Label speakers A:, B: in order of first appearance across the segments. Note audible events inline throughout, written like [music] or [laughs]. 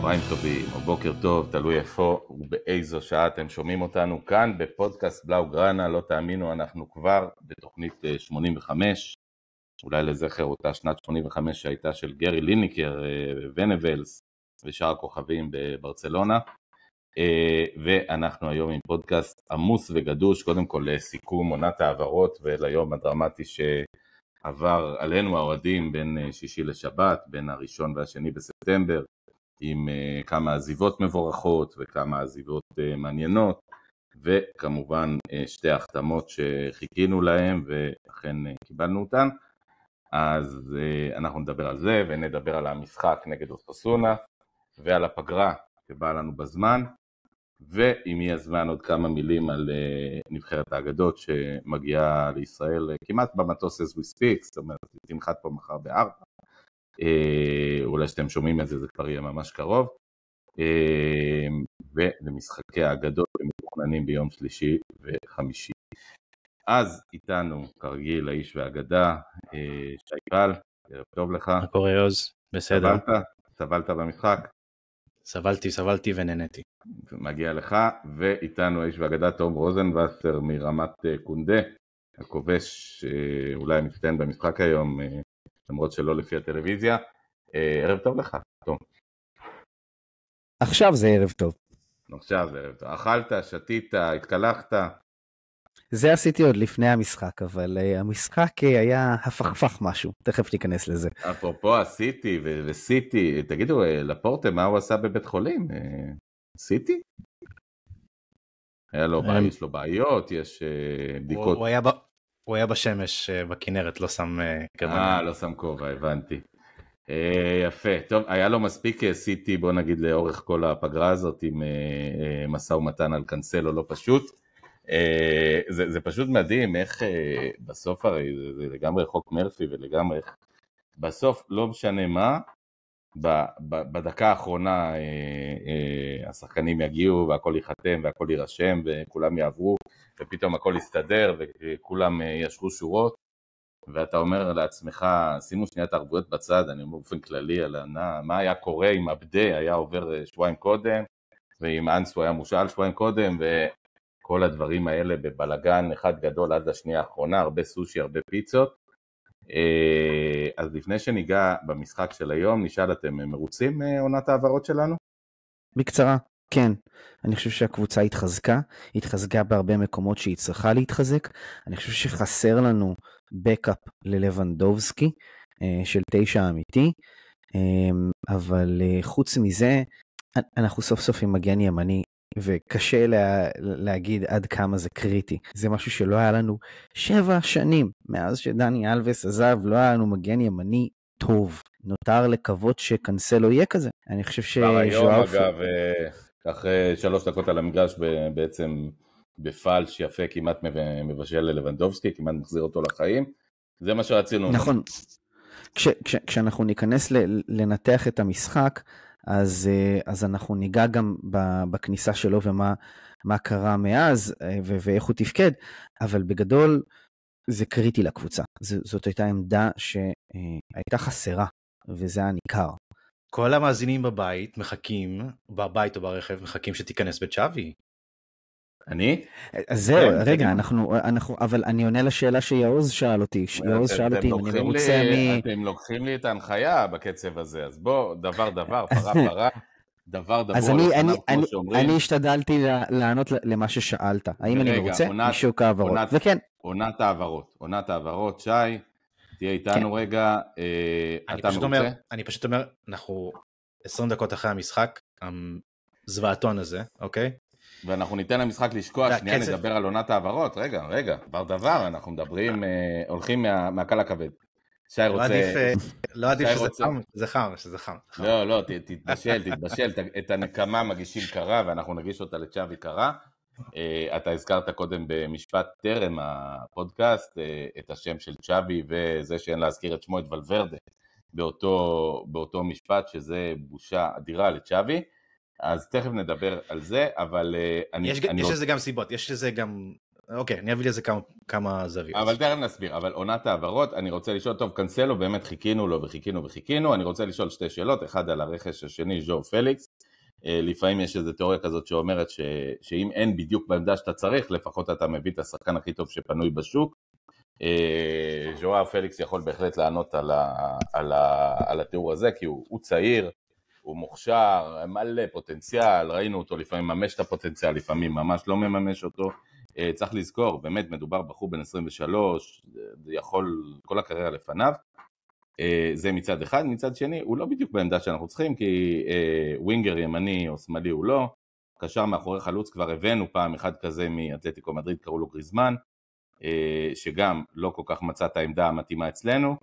A: צהריים טובים או בוקר טוב, תלוי איפה ובאיזו שעה אתם שומעים אותנו כאן בפודקאסט בלאו גראנה, לא תאמינו, אנחנו כבר בתוכנית 85, אה, אולי לזכר אותה שנת 85 שהייתה של גרי ליניקר, אה, ונבלס ושאר הכוכבים בברצלונה, אה, ואנחנו היום עם פודקאסט עמוס וגדוש, קודם כל לסיכום עונת ההעברות וליום הדרמטי ש... עבר עלינו האוהדים בין שישי לשבת, בין הראשון והשני בספטמבר, עם אה, כמה עזיבות מבורכות וכמה עזיבות אה, מעניינות וכמובן אה, שתי החתמות שחיכינו להן ואכן קיבלנו אותן אז אנחנו נדבר על זה ונדבר על המשחק נגד אוספסונה ועל הפגרה שבאה לנו בזמן ואם יהיה זמן עוד כמה מילים על נבחרת האגדות שמגיעה לישראל כמעט במטוס as we speak, זאת אומרת תנחת פה מחר בארבע אה, אולי שאתם שומעים את זה, זה כבר יהיה ממש קרוב. אה, ולמשחקי האגדות שמתוכננים ביום שלישי וחמישי. אז איתנו, כרגיל, האיש והאגדה, אה, שי פל, ערב טוב לך. מה קורה עוז? בסדר. סבלת? סבלת במשחק? סבלתי, סבלתי ונהניתי. מגיע לך, ואיתנו האיש והאגדה תום רוזנבסר מרמת קונדה, הכובש אולי המצטיין במשחק היום, למרות שלא לפי הטלוויזיה. אה, ערב טוב לך, תום.
B: עכשיו זה ערב טוב.
A: עכשיו זה ערב טוב. אכלת, שתית, התקלחת.
B: זה עשיתי עוד לפני המשחק, אבל uh, המשחק uh, היה הפכפך משהו, תכף ניכנס לזה.
A: אפרופו הסיטי וסיטי, תגידו, uh, לפורטה, מה הוא עשה בבית חולים? סיטי? היה לו, הם... יש לו בעיות, יש uh, בדיקות. הוא, הוא, היה, הוא היה בשמש
C: אה, בכנרת, לא שם אה,
A: גרביים. אה, לא שם כובע, הבנתי. אה, יפה, טוב, היה לו מספיק סיטי, בוא נגיד, לאורך כל הפגרה הזאת עם משא ומתן על קאנסל או לא פשוט. זה, זה פשוט מדהים איך בסוף הרי זה, זה לגמרי חוק מרפי ולגמרי איך בסוף לא משנה מה ב, ב, בדקה האחרונה השחקנים יגיעו והכל ייחתם והכל יירשם וכולם יעברו ופתאום הכל הסתדר וכולם אה, ישרו שורות, ואתה אומר לעצמך, שימו שנייה את הערבויות בצד, אני אומר באופן כללי על הנה, מה היה קורה אם עבדה היה עובר אה, שבועיים קודם, ואם אנסו היה מושאל שבועיים קודם, וכל הדברים האלה בבלגן אחד גדול עד השנייה האחרונה, הרבה סושי, הרבה פיצות. אה, אז לפני שניגע במשחק של היום, נשאל אתם מרוצים מעונת ההעברות
B: שלנו? בקצרה. כן, אני חושב שהקבוצה התחזקה, התחזקה בהרבה מקומות שהיא צריכה להתחזק. אני חושב שחסר לנו בקאפ ללבנדובסקי אה, של תשע אמיתי, אמ, אבל אה, חוץ מזה, אנחנו סוף סוף עם מגן ימני, וקשה לה, להגיד עד כמה זה קריטי. זה משהו שלא היה לנו שבע שנים מאז שדני אלווס עזב, לא היה לנו מגן ימני טוב. נותר לקוות שקנסלו יהיה כזה. אני חושב שז'ואר... כבר היום, אגב...
A: אה, אחרי שלוש דקות על המגרש בעצם בפלש יפה כמעט מבשל ללבנדובסקי, כמעט מחזיר אותו לחיים. זה מה שרצינו. נכון.
B: כש, כש, כשאנחנו ניכנס ל, לנתח את המשחק, אז, אה, אז אנחנו ניגע גם בכניסה שלו ומה קרה מאז אה, ו, ואיך הוא תפקד, אבל בגדול זה קריטי לקבוצה. ז, זאת הייתה עמדה שהייתה חסרה, וזה היה ניכר.
C: כל המאזינים בבית מחכים, בבית או ברכב, מחכים שתיכנס בצ'אבי. אני? זהו, אוקיי, רגע,
B: אנחנו, אנחנו, אבל אני עונה לשאלה שיעוז שאל אותי. יעוז שאל אותי אם אני מרוצה מ...
C: אתם לוקחים לי את
A: ההנחיה בקצב הזה, אז בוא, דבר דבר, פרה [laughs] פרה. דבר דבר אז אני, אני, אני, אני
B: השתדלתי לענות למה ששאלת, האם אני מרוצה? משוק ההעברות, וכן.
A: עונת ההעברות, עונת ההעברות, שי, תהיה איתנו כן. רגע, אה, אתה מרוצה? אומר,
C: אני פשוט אומר, אנחנו 20 דקות אחרי המשחק, הזוועתון הזה, אוקיי?
A: ואנחנו ניתן למשחק לשקוע, שנייה כסף. נדבר על עונת ההעברות, רגע, רגע, דבר דבר, אנחנו מדברים, אה, הולכים מה, מהקל הכבד. שי לא רוצה... אה, לא עדיף, לא עדיף שזה רוצה... חם,
C: זה חם, שזה חם.
A: חם. לא, לא, תתבשל, תתבשל, את הנקמה מגישים קרה, ואנחנו נגיש אותה לצ'אבי קרה. אה, אתה הזכרת קודם במשפט טרם הפודקאסט אה, את השם של צ'אבי וזה שאין להזכיר את שמו, את ולוורדה, באותו, באותו משפט שזה בושה אדירה לצ'אבי. אז תכף נדבר על זה, אבל אה, אני... יש, אני יש רוצ... לזה גם
C: סיבות, יש לזה גם... אוקיי, אני אביא לזה כמה, כמה זוויות. אבל
A: תכף נסביר, אבל עונת העברות, אני רוצה לשאול, טוב, קנסלו, באמת חיכינו לו וחיכינו וחיכינו, אני רוצה לשאול שתי שאלות, אחד על הרכש השני, ז'ו פליקס, אה, לפעמים יש איזו תיאוריה כזאת שאומרת ש, שאם אין בדיוק בעמדה שאתה צריך, לפחות אתה מביא את השחקן הכי טוב שפנוי בשוק. אה, ז'ואר פליקס יכול בהחלט לענות על, ה, על, ה, על התיאור הזה, כי הוא, הוא צעיר, הוא מוכשר, מלא פוטנציאל, ראינו אותו לפעמים מממש את הפוטנציאל, לפעמים ממש לא מממש אותו. אה, צריך לזכור, באמת מדובר בחור בן 23, יכול, כל הקריירה לפניו, אה, זה מצד אחד, מצד שני הוא לא בדיוק בעמדה שאנחנו צריכים כי אה, ווינגר ימני או שמאלי הוא לא, קשר מאחורי חלוץ כבר הבאנו פעם אחד כזה מאתלטיקו מדריד קראו לו גריזמן אה, שגם לא כל כך מצא את העמדה המתאימה אצלנו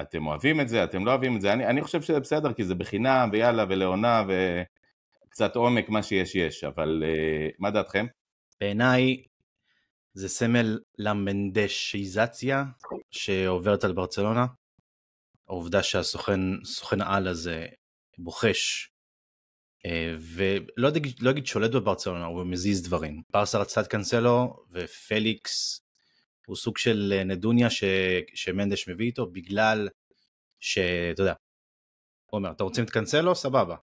A: אתם אוהבים את זה, אתם לא אוהבים את זה, אני, אני חושב שזה בסדר כי זה בחינם ויאללה ולעונה
C: וקצת עומק מה שיש יש, אבל מה דעתכם? בעיניי זה סמל למנדשיזציה שעוברת על ברצלונה. העובדה שהסוכן, סוכן על הזה בוחש אה, ולא אגיד, לא אגיד שולט בברצלונה, הוא מזיז דברים. פרסה רצתה את קאנסלו ופליקס הוא סוג של אה, נדוניה ש, שמנדש מביא איתו בגלל שאתה יודע, הוא אומר, אתה רוצים את קאנסלו? סבבה.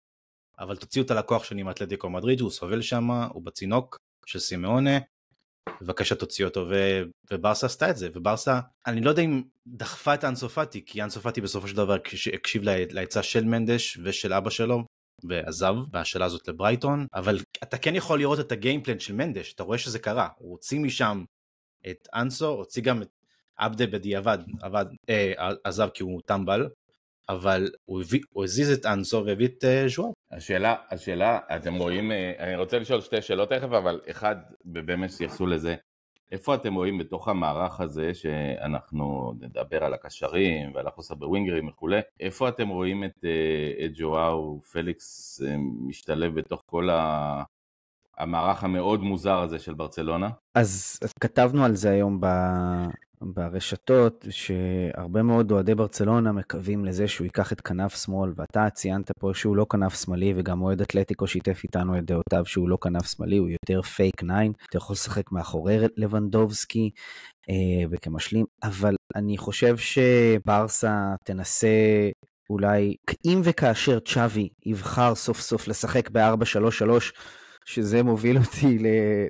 C: אבל תוציאו את הלקוח שלי עם מאתלטיקו מדריד, הוא סובל שם, הוא בצינוק של סימאונה, בבקשה תוציא אותו ו... וברסה עשתה את זה וברסה אני לא יודע אם דחפה את אנסופטי כי אנסופטי בסופו של דבר הקשיב לעצה של מנדש ושל אבא שלו ועזב בהשאלה הזאת לברייטון אבל אתה כן יכול לראות את הגיימפלן של מנדש אתה רואה שזה קרה הוא הוציא משם את אנסו הוציא גם את עבדה בדיעבד עבד, אה, עזב כי הוא טמבל אבל הוא, הביא, הוא הזיז את אנסו והביא את אה, ז'ואר. השאלה,
A: השאלה, אתם רואים, אה, אני רוצה לשאול שתי שאלות תכף, אבל אחד, ובאמת שיחסו לזה, איפה אתם רואים בתוך המערך הזה, שאנחנו נדבר על הקשרים ועל החוסר בווינגרים וכולי, איפה אתם רואים את, אה, את ג'ואר פליקס אה, משתלב בתוך כל ה... המערך המאוד מוזר הזה של ברצלונה?
B: אז כתבנו על זה היום ב... ברשתות, שהרבה מאוד אוהדי ברצלונה מקווים לזה שהוא ייקח את כנף שמאל, ואתה ציינת פה שהוא לא כנף שמאלי, וגם אוהד אתלטיקו שיתף איתנו את דעותיו שהוא לא כנף שמאלי, הוא יותר פייק ניין, אתה יכול לשחק מאחורי לבנדובסקי אה, וכמשלים, אבל אני חושב שברסה תנסה אולי, אם וכאשר צ'אבי יבחר סוף סוף לשחק ב-4-3-3, שזה מוביל אותי ל,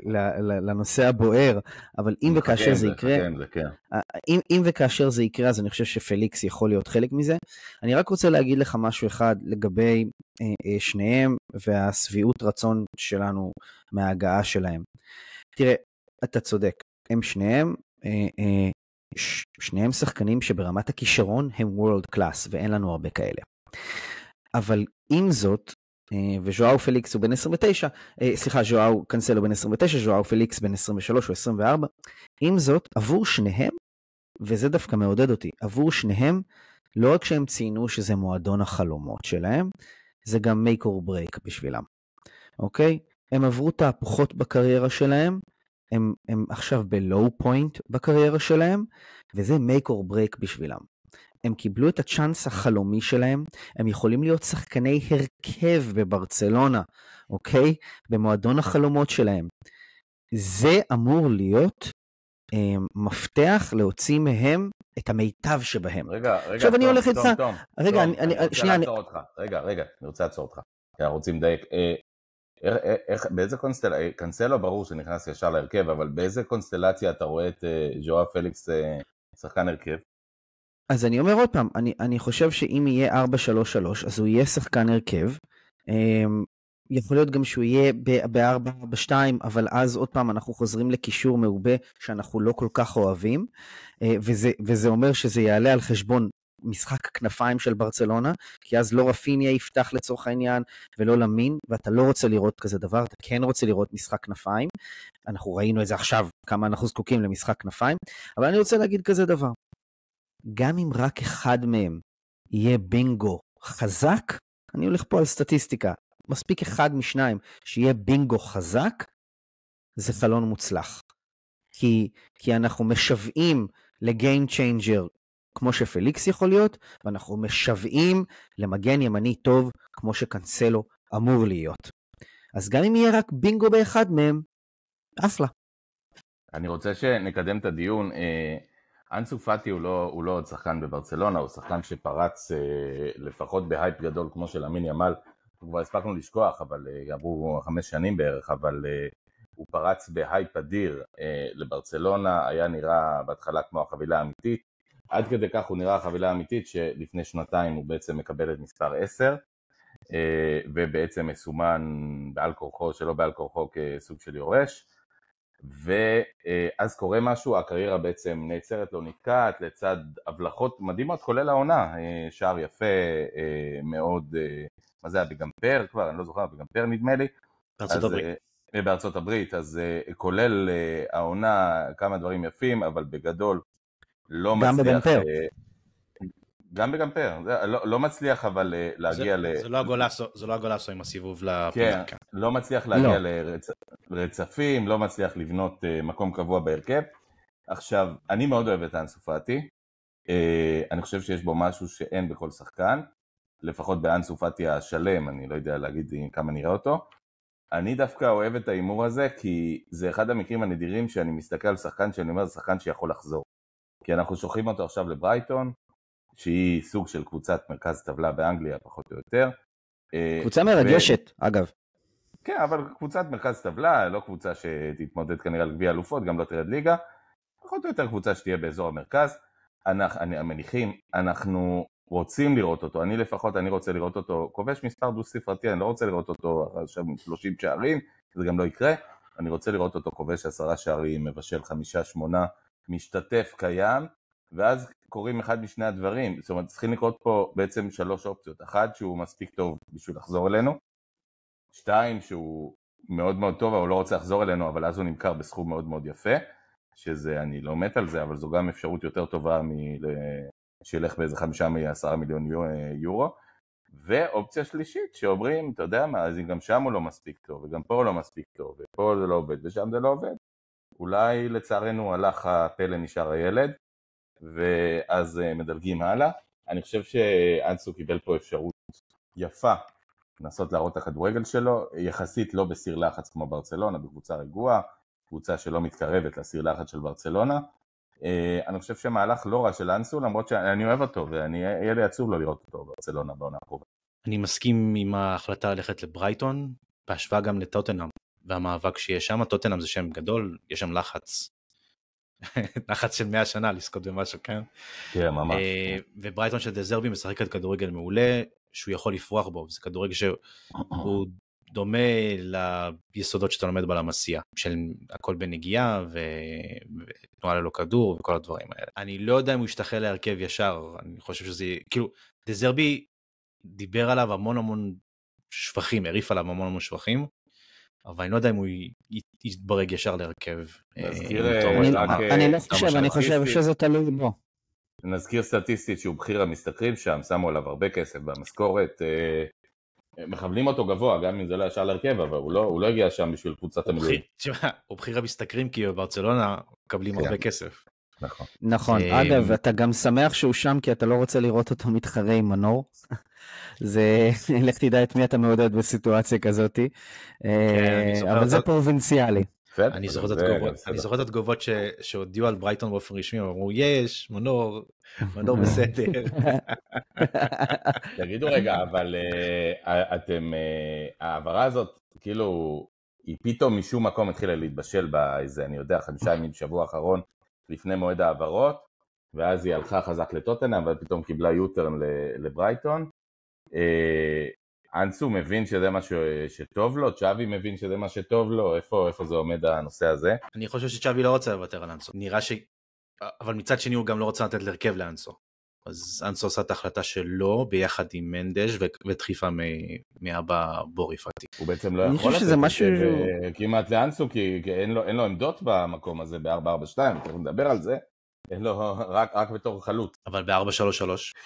B: ל, ל, לנושא הבוער, אבל אם וכאשר זה יקרה, זה, כן. אה, אם, אם וכאשר זה יקרה, אז אני חושב שפליקס יכול להיות חלק מזה. אני רק רוצה להגיד לך משהו אחד לגבי אה, אה, שניהם והשביעות רצון שלנו מההגעה שלהם. תראה, אתה צודק, הם שניהם, אה, אה, ש, שניהם שחקנים שברמת הכישרון הם וורלד קלאס, ואין לנו הרבה כאלה. אבל עם זאת, אה, וז'ואאו פליקס הוא בן 29, אה, סליחה, ז'ואאו קנסלו בן 29, ז'ואאו פליקס בן 23 או 24. עם זאת, עבור שניהם, וזה דווקא מעודד אותי, עבור שניהם, לא רק שהם ציינו שזה מועדון החלומות שלהם, זה גם make or break בשבילם, אוקיי? הם עברו תהפוכות בקריירה שלהם, הם, הם עכשיו בלואו פוינט בקריירה שלהם, וזה make or break בשבילם. הם קיבלו את הצ'אנס החלומי שלהם, הם יכולים להיות שחקני הרכב בברצלונה, אוקיי? במועדון החלומות שלהם. זה אמור להיות אה, מפתח להוציא מהם את המיטב שבהם. רגע, רגע, עכשיו טוב, אני הולך תום, רגע, טוב, אני, אני, אני רוצה לעצור אותך.
A: רגע, רגע, אני רוצה לעצור אותך. כי אנחנו רוצים לדייק. אה, איך, אה, איך, באיזה קונסטלציה, אה, קנסלו ברור שנכנס ישר להרכב, אבל באיזה קונסטלציה אתה רואה את אה, ז'ואב פליקס אה, שחקן הרכב?
B: אז אני אומר עוד פעם, אני, אני חושב שאם יהיה 4-3-3, אז הוא יהיה שחקן הרכב. אמ, יכול להיות גם שהוא יהיה ב-4, ב-2, אבל אז עוד פעם אנחנו חוזרים לקישור מעובה שאנחנו לא כל כך אוהבים, אה, וזה, וזה אומר שזה יעלה על חשבון משחק כנפיים של ברצלונה, כי אז לא רפיניה יפתח לצורך העניין ולא למין, ואתה לא רוצה לראות כזה דבר, אתה כן רוצה לראות משחק כנפיים. אנחנו ראינו את זה עכשיו, כמה אנחנו זקוקים למשחק כנפיים, אבל אני רוצה להגיד כזה דבר, גם אם רק אחד מהם יהיה בינגו חזק, אני הולך פה על סטטיסטיקה, מספיק אחד משניים שיהיה בינגו חזק, זה חלון מוצלח. כי, כי אנחנו משוועים לגיים צ'יינג'ר כמו שפליקס יכול להיות, ואנחנו משוועים למגן ימני טוב כמו שקנסלו אמור להיות. אז גם אם יהיה רק בינגו באחד מהם, אחלה.
A: אני רוצה שנקדם את הדיון. אה... אנסו פאטי הוא לא, הוא לא עוד שחקן בברצלונה, הוא שחקן שפרץ אה, לפחות בהייפ גדול כמו של אמין ימל, כבר הספקנו לשכוח, אבל אה, עברו חמש שנים בערך, אבל אה, הוא פרץ בהייפ אדיר אה, לברצלונה, היה נראה בהתחלה כמו החבילה האמיתית, עד כדי כך הוא נראה החבילה האמיתית שלפני שנתיים הוא בעצם מקבל את מספר 10, אה, ובעצם מסומן בעל כורחו, שלא בעל כורחו, כסוג של יורש. ואז אה, קורה משהו, הקריירה בעצם נעצרת, לא נתקעת, לצד הבלחות מדהימות, כולל העונה, אה, שער יפה אה, מאוד, מה זה היה בגמפר כבר, אני לא זוכר, בגמפר נדמה לי. בארצות הברית. בארצות הברית, אז כולל העונה כמה דברים יפים, אבל בגדול לא גם מצליח... גם בגמפר. גם בגמפר, פר, לא, לא מצליח אבל אה, להגיע זה, ל... זה לא הגולסו, זה לא הגולסו עם הסיבוב לפוזיקה. כן, לא מצליח להגיע לא. לרצפים, לא מצליח לבנות אה, מקום קבוע בהרכב. עכשיו, אני מאוד אוהב את האנסופטי, אה, אני חושב שיש בו משהו שאין בכל שחקן, לפחות באנסופטי השלם, אני לא יודע להגיד כמה נראה אותו. אני דווקא אוהב את ההימור הזה, כי זה אחד המקרים הנדירים שאני מסתכל על שחקן שאני אומר, זה שחקן שיכול לחזור. כי אנחנו שולחים אותו עכשיו לברייטון, שהיא סוג של קבוצת מרכז טבלה באנגליה פחות או יותר. אה, קבוצה מרגשת, ו... אגב. כן, אבל קבוצת מרכז טבלה, לא קבוצה שתתמודד כנראה על גביע אלופות, גם לא תרד ליגה. פחות או יותר קבוצה שתהיה באזור המרכז. אנחנו, אני, המניחים, אנחנו רוצים לראות אותו, אני לפחות, אני רוצה לראות אותו כובש מספר דו ספרתי, אני לא רוצה לראות אותו עכשיו עם 30 שערים, זה גם לא יקרה, אני רוצה לראות אותו כובש עשרה שערים, מבשל חמישה, שמונה, משתתף קיים, ואז קורים אחד משני הדברים, זאת אומרת צריכים לקרות פה בעצם שלוש אופציות, אחת שהוא מספיק טוב בשביל לחזור אלינו, שתיים שהוא מאוד מאוד טוב אבל הוא לא רוצה לחזור אלינו אבל אז הוא נמכר בסכום מאוד מאוד יפה, שזה אני לא מת על זה אבל זו גם אפשרות יותר טובה שילך באיזה חמישה מעשרה מיליון אה, יורו, ואופציה שלישית שאומרים, אתה יודע מה, אז אם גם שם הוא לא מספיק טוב, וגם פה הוא לא מספיק טוב, ופה זה לא עובד, ושם זה לא עובד. אולי לצערנו הלך הפלא נשאר הילד, ואז אה, מדלגים הלאה. אני חושב שאנסו קיבל פה אפשרות יפה לנסות להראות את הכדורגל שלו, יחסית לא בסיר לחץ כמו ברצלונה, בקבוצה רגועה, קבוצה שלא מתקרבת לסיר לחץ של ברצלונה. אה, אני חושב שמהלך לא רע של אנסו, למרות שאני אוהב אותו, ואני ויהיה לי עצוב לא לראות אותו בברצלונה בעונה הקרובה.
C: אני מסכים עם ההחלטה ללכת לברייטון, בהשוואה גם לטוטנאם, והמאבק שיש שם, טוטנאם זה שם גדול, יש שם לחץ [laughs] נחץ של 100 שנה לזכות במשהו, כן? כן, ממש. אה, כן. וברייטון של דזרבי משחקת כדורגל מעולה, שהוא יכול לפרוח בו, זה כדורגל שהוא [clears throat] דומה ליסודות שאתה לומד בעל בלמסיע, של הכל בנגיעה ותנועה ללא כדור וכל הדברים האלה. אני לא יודע אם הוא ישתחל להרכב ישר, אני חושב שזה, כאילו, דזרבי דיבר עליו המון המון שבחים, הרעיף עליו המון המון שבחים, אבל אני לא יודע אם הוא יתברג ישר להרכב. אה, אני לא חושב, אני אה, חושב שזה תלוי בו. נזכיר סטטיסטית שהוא בכיר
A: המשתכרים שם, שמו עליו הרבה כסף במשכורת. אה, מכוונים אותו גבוה, גם אם זה לא ישר להרכב, אבל הוא לא, הוא לא הגיע שם בשביל קבוצת המילואים. תשמע, הוא בכיר המשתכרים כי בברצלונה
C: מקבלים כן. הרבה כסף.
B: נכון. נכון. אמ, אגב, אתה גם שמח שהוא שם כי אתה לא רוצה לראות אותו מתחרה עם מנור. [laughs] זה, [laughs] לך תדע את מי אתה מעודד בסיטואציה כזאת, כן, אה, אבל זה פרובינציאלי. אני
C: זוכר את התגובות שהודיעו על ברייטון באופן רשמי, אמרו יש, מנור, מנור בסדר. [laughs] תגידו רגע,
A: אבל אה, אתם, אה, ההעברה הזאת, כאילו, היא פתאום משום מקום התחילה להתבשל באיזה, אני יודע, חמישה ימים בשבוע האחרון, לפני מועד ההעברות, ואז היא הלכה חזק לטוטנה, אבל פתאום קיבלה יוטרן לברייטון. אה, אנסו מבין שזה מה
C: שטוב לו, צ'אבי מבין שזה מה שטוב לו, איפה, איפה זה עומד הנושא הזה? אני חושב שצ'אבי לא רוצה לוותר על אנסו, נראה ש... אבל מצד שני הוא גם לא רוצה לתת להרכב לאנסו. אז אנסו עשה את ההחלטה שלו ביחד עם מנדש ודחיפה מאבא בורי פאטי. הוא בעצם לא יכול לתת שזה משהו... כמעט לאנסו, כי, אין, לו, אין לו עמדות במקום הזה
A: ב-442, צריך נדבר על זה, אה, לא, [laughs] רק, רק בתור חלוץ. אבל ב-4-3-3.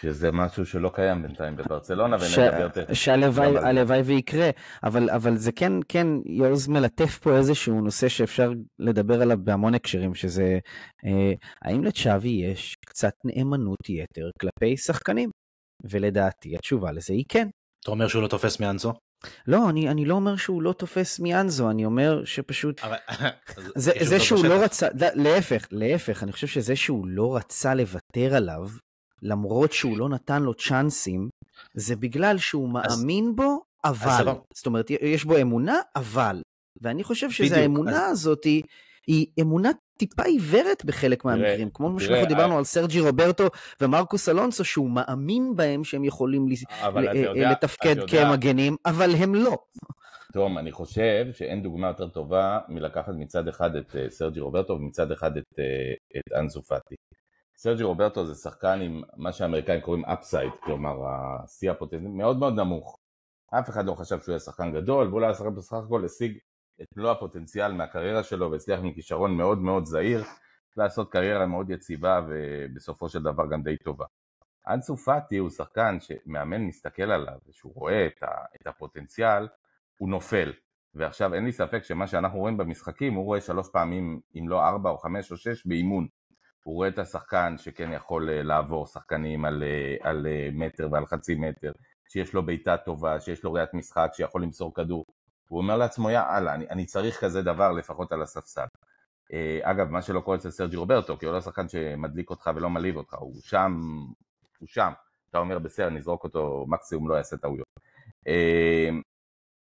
A: שזה משהו שלא קיים בינתיים בברצלונה, ש... שהלוואי
B: ויקרה, אבל, אבל זה כן, כן, יוז מלטף פה איזשהו נושא שאפשר לדבר עליו בהמון הקשרים, שזה אה, האם לצ'אבי יש קצת נאמנות יתר כלפי שחקנים? ולדעתי התשובה לזה היא כן. אתה אומר שהוא לא תופס מאנסו? לא, אני, אני לא אומר שהוא לא תופס מיאנזו, אני אומר שפשוט... [laughs]
C: זה, [laughs] כאילו זה שהוא לא
B: רצה, להפך, להפך, אני חושב שזה שהוא לא רצה לוותר עליו, למרות שהוא לא נתן לו צ'אנסים, זה בגלל שהוא מאמין בו, אבל. זאת אומרת, יש בו אמונה, אבל. ואני חושב שזו האמונה אז... הזאת, היא, היא אמונה טיפה עיוורת בחלק מהמקרים, כמו שאנחנו דיברנו אה, על סרג'י רוברטו ומרקוס אלונסו, שהוא מאמין בהם שהם יכולים אה, אה, לתפקד כמגנים, אבל הם לא.
A: תום, אני חושב שאין דוגמה יותר טובה מלקחת מצד אחד את סרג'י רוברטו ומצד אחד את, את אנסו פאטי. סרג'י רוברטו זה שחקן עם מה שהאמריקאים קוראים אפסייד, כלומר השיא הפוטנטי, מאוד מאוד נמוך. אף אחד לא חשב שהוא יהיה שחקן גדול, ואולי לא בסך הכל השיג את מלוא הפוטנציאל מהקריירה שלו והצליח מכישרון מאוד מאוד זהיר לעשות קריירה מאוד יציבה ובסופו של דבר גם די טובה. אנסו פאטי הוא שחקן שמאמן מסתכל עליו ושהוא רואה את, ה, את הפוטנציאל, הוא נופל. ועכשיו אין לי ספק שמה שאנחנו רואים במשחקים הוא רואה שלוש פעמים אם לא ארבע או חמש או שש באימון. הוא רואה את השחקן שכן יכול אה, לעבור שחקנים על, אה, על אה, מטר ועל חצי מטר, שיש לו בעיטה טובה, שיש לו ראיית משחק, שיכול למסור כדור הוא אומר לעצמו, יאללה, אני, אני צריך כזה דבר לפחות על הספסל. אה, אגב, מה שלא קורה אצל סרג'י רוברטו, כי הוא לא שחקן שמדליק אותך ולא מלהיב אותך, הוא שם, הוא שם. אתה אומר, בסדר, נזרוק אותו, מקסימום לא יעשה טעויות. אה,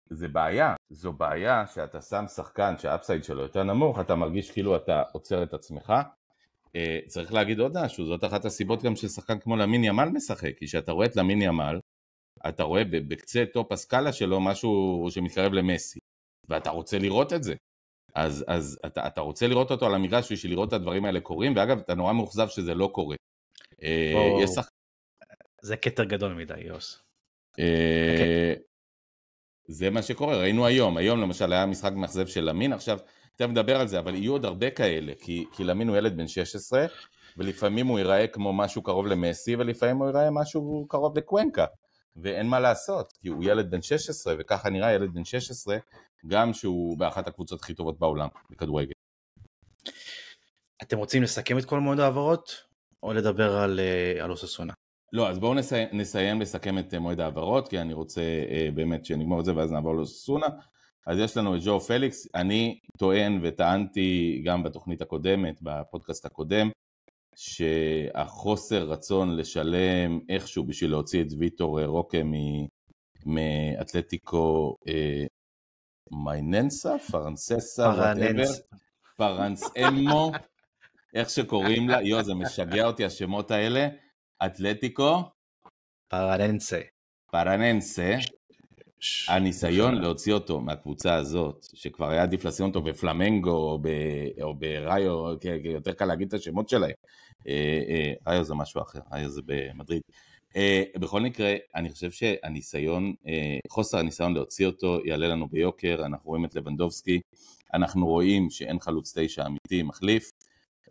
A: זה בעיה, זו בעיה שאתה שם שחקן שהאפסייד שלו יותר נמוך, אתה מרגיש כאילו אתה עוצר את עצמך. אה, צריך להגיד עוד משהו, זאת אחת הסיבות גם ששחקן כמו למין ימל משחק, כי כשאתה רואה את למין ימל, אתה רואה בקצה טופ הסקאלה שלו משהו שמתקרב למסי, ואתה רוצה לראות את זה. אז, אז אתה, אתה רוצה לראות אותו על המגרש בשביל לראות את הדברים האלה קורים, ואגב, אתה נורא מאוכזב שזה לא קורה. אה, בוא, יש שח...
C: זה כתר גדול מדי, יוס.
A: אה, זה מה שקורה, ראינו היום, היום למשל היה משחק מאכזב של למין, עכשיו תכף נדבר על זה, אבל יהיו עוד הרבה כאלה, כי, כי למין הוא ילד בן 16, ולפעמים הוא ייראה כמו משהו קרוב למסי, ולפעמים הוא ייראה משהו קרוב לקוונקה. ואין מה לעשות, כי הוא ילד בן 16, וככה נראה ילד בן 16, גם שהוא באחת הקבוצות הכי טובות בעולם בכדורגל. אתם רוצים לסכם את כל מועד ההעברות, או לדבר על, אה, על אוססונה? לא, אז בואו נסיים, נסיים לסכם את אה, מועד ההעברות, כי אני רוצה אה, באמת שנגמור את זה ואז נעבור לאוססונה. אז יש לנו את ג'ו פליקס, אני טוען וטענתי גם בתוכנית הקודמת, בפודקאסט הקודם, שהחוסר רצון לשלם איכשהו בשביל להוציא את ויטור רוקה מאתלטיקו אה, מייננסה, פרנססה, פרנס. פרנס אמו, איך שקוראים לה, יואו, זה משגע אותי השמות האלה, אתלטיקו. פרננסה. פרננסה. הניסיון להוציא אותו מהקבוצה הזאת, שכבר היה עדיף לשים אותו בפלמנגו או, או בראיו, יותר קל להגיד את השמות שלהם, אה, אה, איו זה משהו אחר, איו זה במדריד. אה, בכל מקרה, אני חושב שהניסיון, חוסר הניסיון להוציא אותו יעלה לנו ביוקר, אנחנו רואים את לבנדובסקי, אנחנו רואים שאין חלוץ תשע אמיתי מחליף,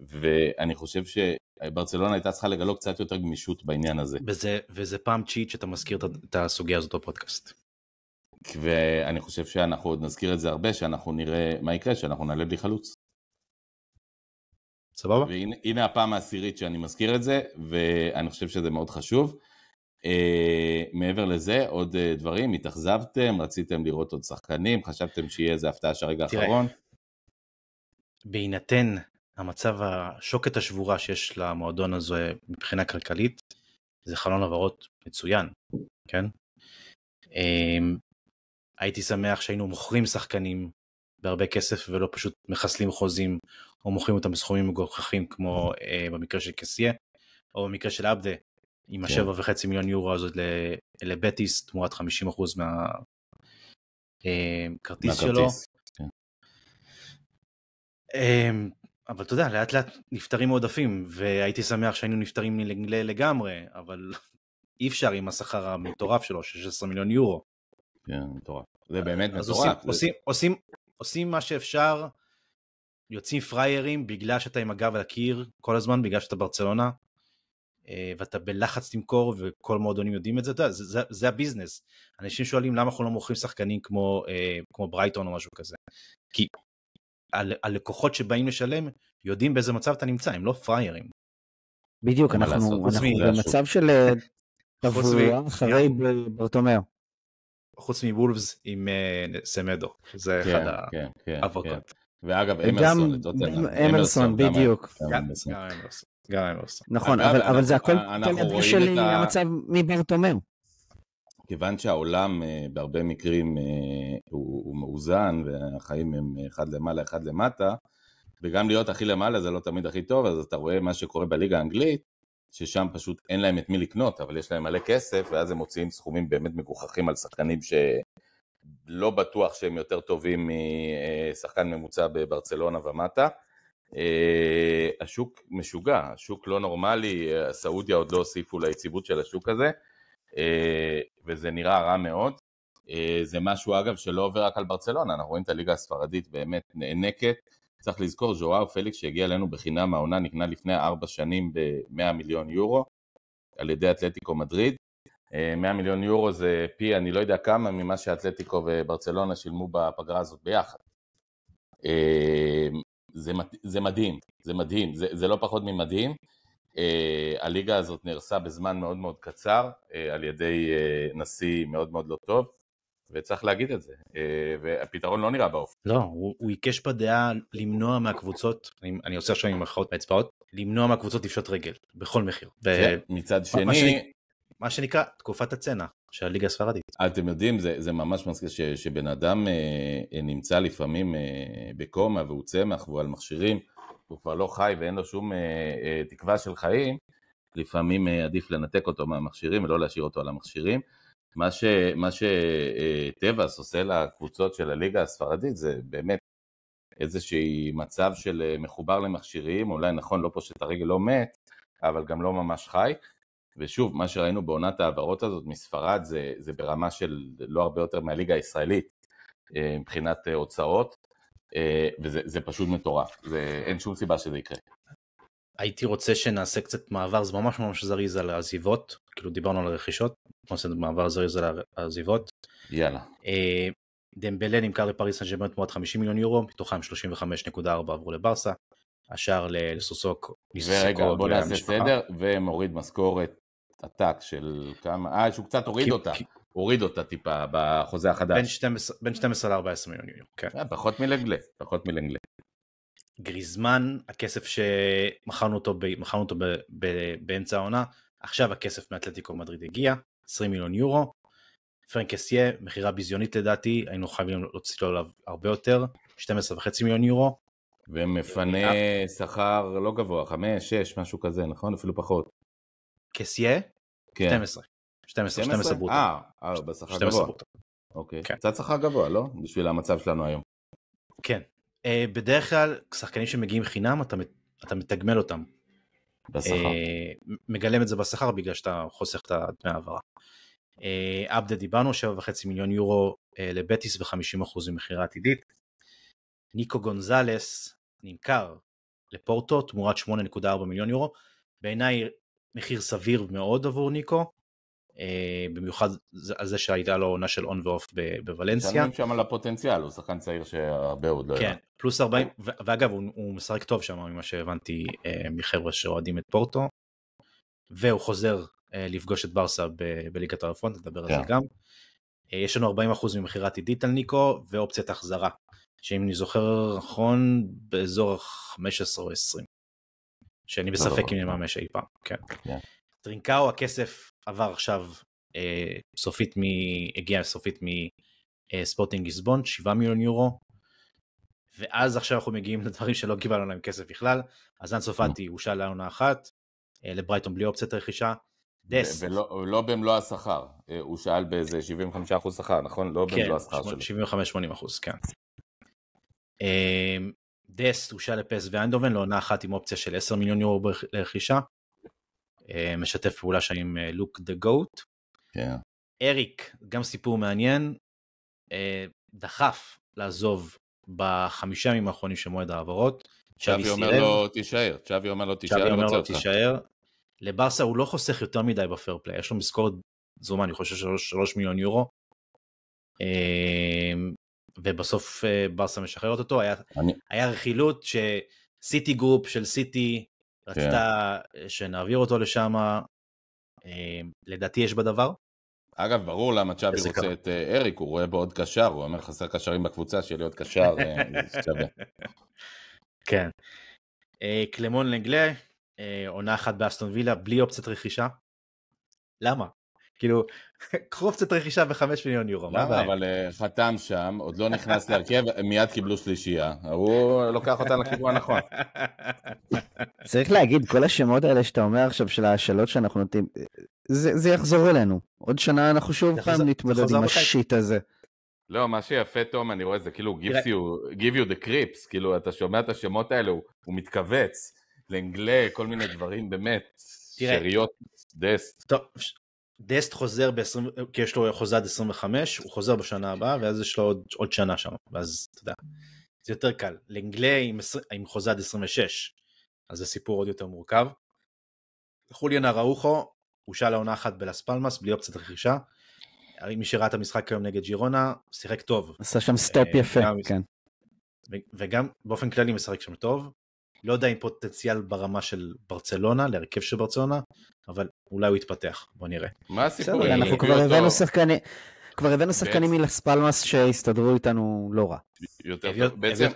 A: ואני חושב שברצלונה הייתה צריכה לגלות קצת יותר גמישות בעניין הזה. וזה, וזה פעם תשיעית שאתה מזכיר את הסוגיה הזאת בפודקאסט. ואני חושב שאנחנו עוד נזכיר את זה הרבה, שאנחנו נראה מה יקרה, שאנחנו נעלה בלי חלוץ. סבבה? והנה הפעם העשירית שאני מזכיר את זה, ואני חושב שזה מאוד חשוב. Uh, מעבר לזה, עוד uh, דברים, התאכזבתם, רציתם לראות עוד
C: שחקנים, חשבתם שיהיה איזה הפתעה של הרגע האחרון? בהינתן המצב, השוקת השבורה שיש למועדון הזה מבחינה כלכלית, זה חלון עברות מצוין, כן? Um, הייתי שמח שהיינו מוכרים שחקנים בהרבה כסף ולא פשוט מחסלים חוזים או מוכרים אותם בסכומים מגוחכים כמו אה, במקרה של קסיה, או במקרה של עבדה, עם כן. השבע וחצי מיליון יורו הזאת לבטיס תמורת 50% אה, מהכרטיס שלו. כן. אמ, אבל אתה יודע, לאט לאט נפטרים מעודפים, והייתי שמח שהיינו נפטרים לגמרי, אבל אי אפשר עם השכר המטורף שלו, 16 מיליון יורו. כן, מטורף. זה באמת מטורף. עושים מה שאפשר יוצאים פריירים בגלל שאתה עם הגב על הקיר כל הזמן, בגלל שאתה ברצלונה, אה, ואתה בלחץ למכור, וכל מועדונים יודעים את זה, אתה, זה, זה, זה הביזנס. אנשים שואלים למה אנחנו לא מוכרים שחקנים כמו, אה, כמו ברייטון או משהו כזה. כי הלקוחות שבאים לשלם יודעים באיזה מצב אתה נמצא, הם לא פריירים.
B: בדיוק, אנחנו, אנחנו אנחנו במצב של אה, [laughs] תבואה אחרי ברטומר.
C: חוץ מוולפס עם סמדו, זה כן, אחד כן, כן, האבוקות. ואגב, אמרסון, גם אמרסון,
B: בדיוק.
A: גם אמרסון. נכון, אבל זה הכל תל אביב של המצב
B: מברטומר.
A: כיוון שהעולם אה, בהרבה מקרים אה, הוא, הוא מאוזן והחיים הם אחד למעלה אחד למטה וגם להיות הכי למעלה זה לא תמיד הכי טוב אז אתה רואה מה שקורה בליגה האנגלית ששם פשוט אין להם את מי לקנות אבל יש להם מלא כסף ואז הם מוציאים סכומים באמת מגוחכים על שחקנים ש... לא בטוח שהם יותר טובים משחקן ממוצע בברצלונה ומטה. אה, השוק משוגע, השוק לא נורמלי, סעודיה עוד לא הוסיפו ליציבות של השוק הזה, אה, וזה נראה רע מאוד. אה, זה משהו אגב שלא עובר רק על ברצלונה, אנחנו רואים את הליגה הספרדית באמת נאנקת. צריך לזכור, ז'ואאו פליקס שהגיע אלינו בחינם העונה נקנה לפני ארבע שנים ב-100 מיליון יורו על ידי אתלטיקו מדריד. 100 אה, מיליון יורו זה פי אני לא יודע כמה ממה שאתלטיקו וברצלונה שילמו בפגרה הזאת ביחד. אה, זה, זה מדהים, זה מדהים, זה, זה לא פחות ממדהים. אה, הליגה הזאת נהרסה בזמן מאוד מאוד קצר על ידי נשיא מאוד מאוד לא טוב. וצריך להגיד את זה, והפתרון לא נראה באופן. לא,
C: הוא, עיקש בדעה למנוע מהקבוצות, אני, אני עושה עכשיו עם מחאות באצבעות, למנוע מהקבוצות לפשוט רגל, בכל מחיר. כן, ו... מצד שני, מה שנקרא תקופת הצנע
A: של הליגה הספרדית. אה, אתם יודעים, זה, זה ממש מזכיר ש, שבן אדם אה, אה נמצא לפעמים אה, בקומה והוא צמח והוא על מכשירים, הוא כבר לא חי ואין לו שום אה, אה, תקווה של חיים, לפעמים אה, עדיף לנתק אותו מהמכשירים ולא להשאיר אותו על המכשירים. מה, ש, אה, עושה לקבוצות של הליגה הספרדית זה באמת איזשהי מצב של אה, מחובר למכשירים, אולי נכון לא פושט הרגל לא מת, אבל גם לא ממש חי, ושוב, מה שראינו בעונת ההעברות הזאת מספרד זה, זה ברמה של לא הרבה יותר מהליגה הישראלית
C: אה, מבחינת אה, הוצאות, אה, וזה פשוט מטורף, זה, אין שום סיבה שזה יקרה. הייתי רוצה שנעשה קצת מעבר, זה ממש ממש זריז על העזיבות, כאילו דיברנו על הרכישות, נעשה מעבר זריז על העזיבות. יאללה. דמבלה נמכר לפריס סן ג'רמן תמורת 50 מיליון יורו, מתוכם 35.4 עברו לברסה, השאר לסוסוק. ורגע, בוא נעשה סדר,
A: ומוריד משכורת עתק של כמה, אה, שהוא קצת הוריד אותה. הוריד אותה טיפה בחוזה החדש. בין
C: 12 ל-14 מיליון יורו, כן. אה, פחות מלנגלה, פחות מלנגלה. גריזמן, הכסף שמכרנו אותו, באמצע העונה, עכשיו הכסף מאתלטיקו מדריד הגיע, 20 מיליון יורו. פרנק פרנקסיה, מכירה ביזיונית לדעתי, היינו חייבים להוציא לו עליו הרבה יותר, 12.5 מיליון יורו. ומפנה אה,
A: שכר לא גבוה, 5, 6, משהו כזה, נכון? אפילו פחות. כסייה? כן. 12. 12, 12 ברוטו. אה, אה בשכר גבוה. אוקיי. כן. קצת שכר גבוה, לא?
C: בשביל המצב שלנו היום. כן. אה, בדרך כלל, שחקנים שמגיעים חינם, אתה, מתגמל אותם. בשכר. מגלם את זה בשכר בגלל שאתה חוסך את דמי ההעברה. עבדה uh, דיברנו, 7.5 מיליון יורו לבטיס ו-50% ממכירה עתידית. ניקו גונזלס, נמכר לפורטו תמורת 8.4 מיליון יורו. בעיניי מחיר סביר מאוד עבור ניקו, אה, במיוחד על זה שהייתה לו עונה של און ואוף בוולנסיה. משלמים שם על הפוטנציאל, הוא שחקן צעיר שהרבה עוד לא היה. כן, פלוס 40, ואגב הוא, הוא משחק טוב שם ממה שהבנתי אה, מחבר'ה שאוהדים את פורטו, והוא חוזר אה, לפגוש את ברסה בליגת הרפון, נדבר על זה כן. גם. יש לנו 40% ממכירה עתידית על ניקו ואופציית החזרה שאם אני זוכר נכון באזור ה 15 או 20. שאני לא, בספק לא, אם נממש לא. אי פעם, כן. כן. טרינקאו הכסף עבר עכשיו אה, סופית מ... הגיע סופית מספורטינג אה, גיסבון, 7 מיליון יורו. ואז עכשיו אנחנו מגיעים [laughs] לדברים שלא קיבלנו להם כסף בכלל, אז אנסופטי הושל לעונה אחת, אה, לברייטון בלי אופציית רכישה.
A: דס. ולא במלוא השכר, אה, הוא שאל באיזה 75% שכר, נכון? לא במלוא כן, השכר שלו.
C: 75-80%, כן. אמ, דס הושע לפס ואנדובן לעונה אחת עם אופציה של 10 מיליון יורו לרכישה. אמ, משתף פעולה שם עם אה, לוק דה גוט. כן. אריק, גם סיפור מעניין, אה, דחף לעזוב בחמישה ימים האחרונים של מועד ההעברות. צ'אבי אומר לו
A: תישאר, צ'אבי אומר לו תישאר, צ'אבי אומר לו תישאר.
C: לברסה הוא לא חוסך יותר מדי בפייר יש לו משכורת זומה, אני חושב שלוש מיליון יורו. אמ, ובסוף אה, ברסה משחררת אותו, היה, אני... היה רכילות שסיטי גרופ של סיטי כן. רצתה כן. שנעביר אותו לשם, אה, לדעתי יש בדבר. אגב, ברור למה צ'אבי רוצה קרה. את אריק, הוא רואה בו עוד קשר, הוא אומר חסר
A: קשרים בקבוצה, שיהיה לי עוד קשר, [laughs] זה שווה. כן.
C: קלמון לנגלה, עונה אחת באסטון וילה, בלי אופציית רכישה. למה? כאילו, [laughs] קרופס את רכישה בחמש מיליון יורו, מה הבעיה? אבל אה, חתם שם,
A: עוד לא נכנס להרכב, [laughs] מיד קיבלו שלישייה. הוא לוקח אותה לכיוון הנכון.
B: [laughs] צריך להגיד, כל השמות האלה שאתה אומר עכשיו, של השאלות שאנחנו נותנים, זה יחזור אלינו. עוד שנה אנחנו שוב פעם נתמודד עם השיט הזה.
A: לא, מה שיפה, תום, אני רואה, זה כאילו give you the creeps, כאילו, אתה שומע את השמות האלה, הוא מתכווץ. לאנגלה, כל מיני דברים, באמת, שריות, דסט.
C: דסט חוזר ב-20, כי יש לו חוזה עד 25, הוא חוזר בשנה הבאה, כן. ואז יש לו עוד, עוד שנה שם, ואז אתה יודע, זה יותר קל. לאנגלי עם, עם חוזה עד 26, אז זה סיפור עוד יותר מורכב. חוליאן אראוחו, הושעה לעונה אחת בלס פלמאס, בלי אופציית רכישה. מי שראה את המשחק היום נגד ג'ירונה, שיחק טוב. עשה שם סטופ אה, יפה, כן. וגם באופן כללי משחק שם טוב, לא יודע אם פוטנציאל ברמה של ברצלונה, להרכב של ברצלונה, אבל אולי הוא יתפתח, בוא נראה. מה הסיפור? בסדר, אנחנו כבר הבאנו
B: שחקנים... כבר הבאנו שחקנים מלס פלמאס שהסתדרו איתנו לא רע.
A: יותר טוב. בעצם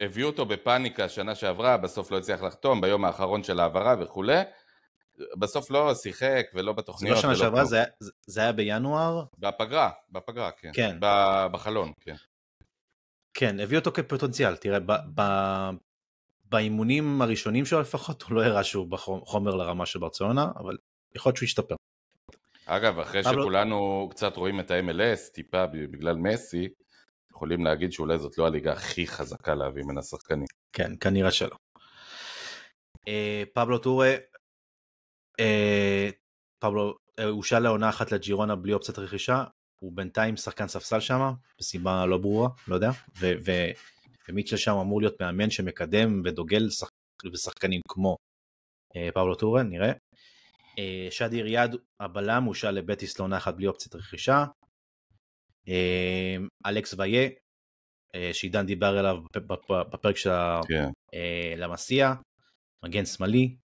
A: הביאו אותו בפאניקה שנה שעברה, בסוף לא הצליח לחתום, ביום האחרון של ההעברה וכולי. בסוף לא שיחק ולא בתוכניות. זה לא שנה שעברה, זה,
C: זה היה בינואר.
A: בפגרה, בפגרה, כן. כן. בחלון, כן.
C: כן, הביא אותו כפוטנציאל, תראה, ב, ב, באימונים הראשונים שלו לפחות הוא לא הראה שהוא בחומר לרמה של ברצלונה, אבל יכול להיות שהוא ישתפר.
A: אגב, אחרי שכולנו קצת רואים את ה-MLS, טיפה בגלל מסי, יכולים להגיד שאולי זאת לא הליגה הכי חזקה להביא מן השחקנים.
C: כן, כנראה שלא. אה, פבלו טורה, אה, פבלו אה, הושל אה, לעונה אחת לג'ירונה בלי אופציית רכישה, הוא בינתיים שחקן ספסל שם, בסיבה לא ברורה, לא יודע, ו- ומיטשל שם אמור להיות מאמן שמקדם ודוגל שח... בשחקנים כמו אה, פאולו טורן, נראה. אה, שדיר יד הבלם הושאל לבטיס לעונה אחת בלי אופציית רכישה. אה, אלכס ויה, אה, שעידן דיבר אליו בפרק של yeah. כן. אה, למסיע, מגן שמאלי,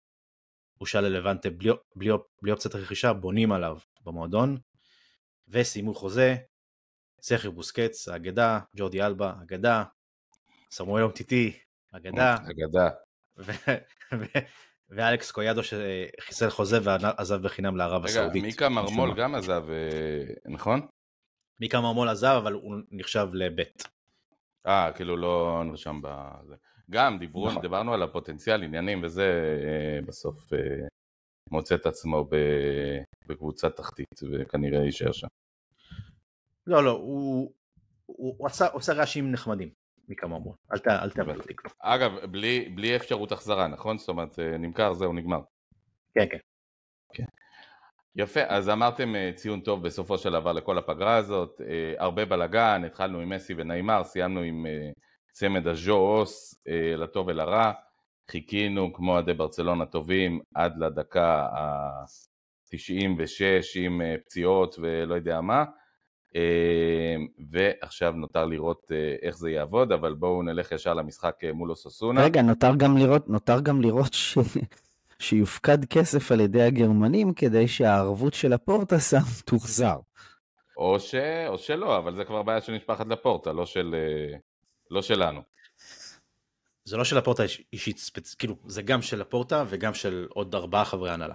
C: הושאל ללבנטה בלי, בלי, בלי אופציית רכישה, בונים עליו במועדון. וסיימו חוזה, סכר בוסקץ, האגדה, ג'ורדי אלבה, אגדה, סמואל אומטיטי, אגדה. אגדה. ואלכס קויאדו שחיסל חוזה ועזב בחינם לערב רגע, הסעודית. רגע, מיקה מרמול גם עזב, אה, נכון? מיקה מרמול עזב, אבל הוא נחשב
A: לבית. אה, כאילו לא נרשם בזה. גם דיברו, נכון. דיברנו על הפוטנציאל, עניינים וזה, אה, בסוף אה, מוצא את עצמו בקבוצה תחתית, וכנראה יישאר שם.
C: לא, לא, הוא, הוא, הוא עשה, עושה רעשים נחמדים. מכמוהו, אל תערב כבר. אגב, בלי, בלי אפשרות
A: החזרה, נכון? זאת אומרת, אה, נמכר, זהו, נגמר. כן, כן. Okay. כן. יפה, אז אמרתם אה, ציון טוב בסופו של דבר לכל הפגרה הזאת, אה, הרבה בלאגן, התחלנו עם מסי ונעימר, סיימנו עם צמד הז'ו-אוס לטוב ולרע, חיכינו כמו עדי ברצלון הטובים עד לדקה ה-96 עם פציעות ולא יודע מה, אמ, ועכשיו נותר לראות אה, איך זה יעבוד, אבל בואו נלך ישר למשחק אה, מול אוסוסונה. רגע,
B: נותר גם לראות, נותר גם לראות ש... שיופקד כסף על ידי הגרמנים כדי שהערבות של הפורטה שם [laughs] תוחזר.
A: או, ש... או שלא, אבל זה כבר בעיה של משפחת לפורטה,
C: לא, של... אה, לא שלנו. זה לא של הפורטה אישית ספציפית, כאילו, זה גם של הפורטה וגם של עוד ארבעה חברי הנהלה.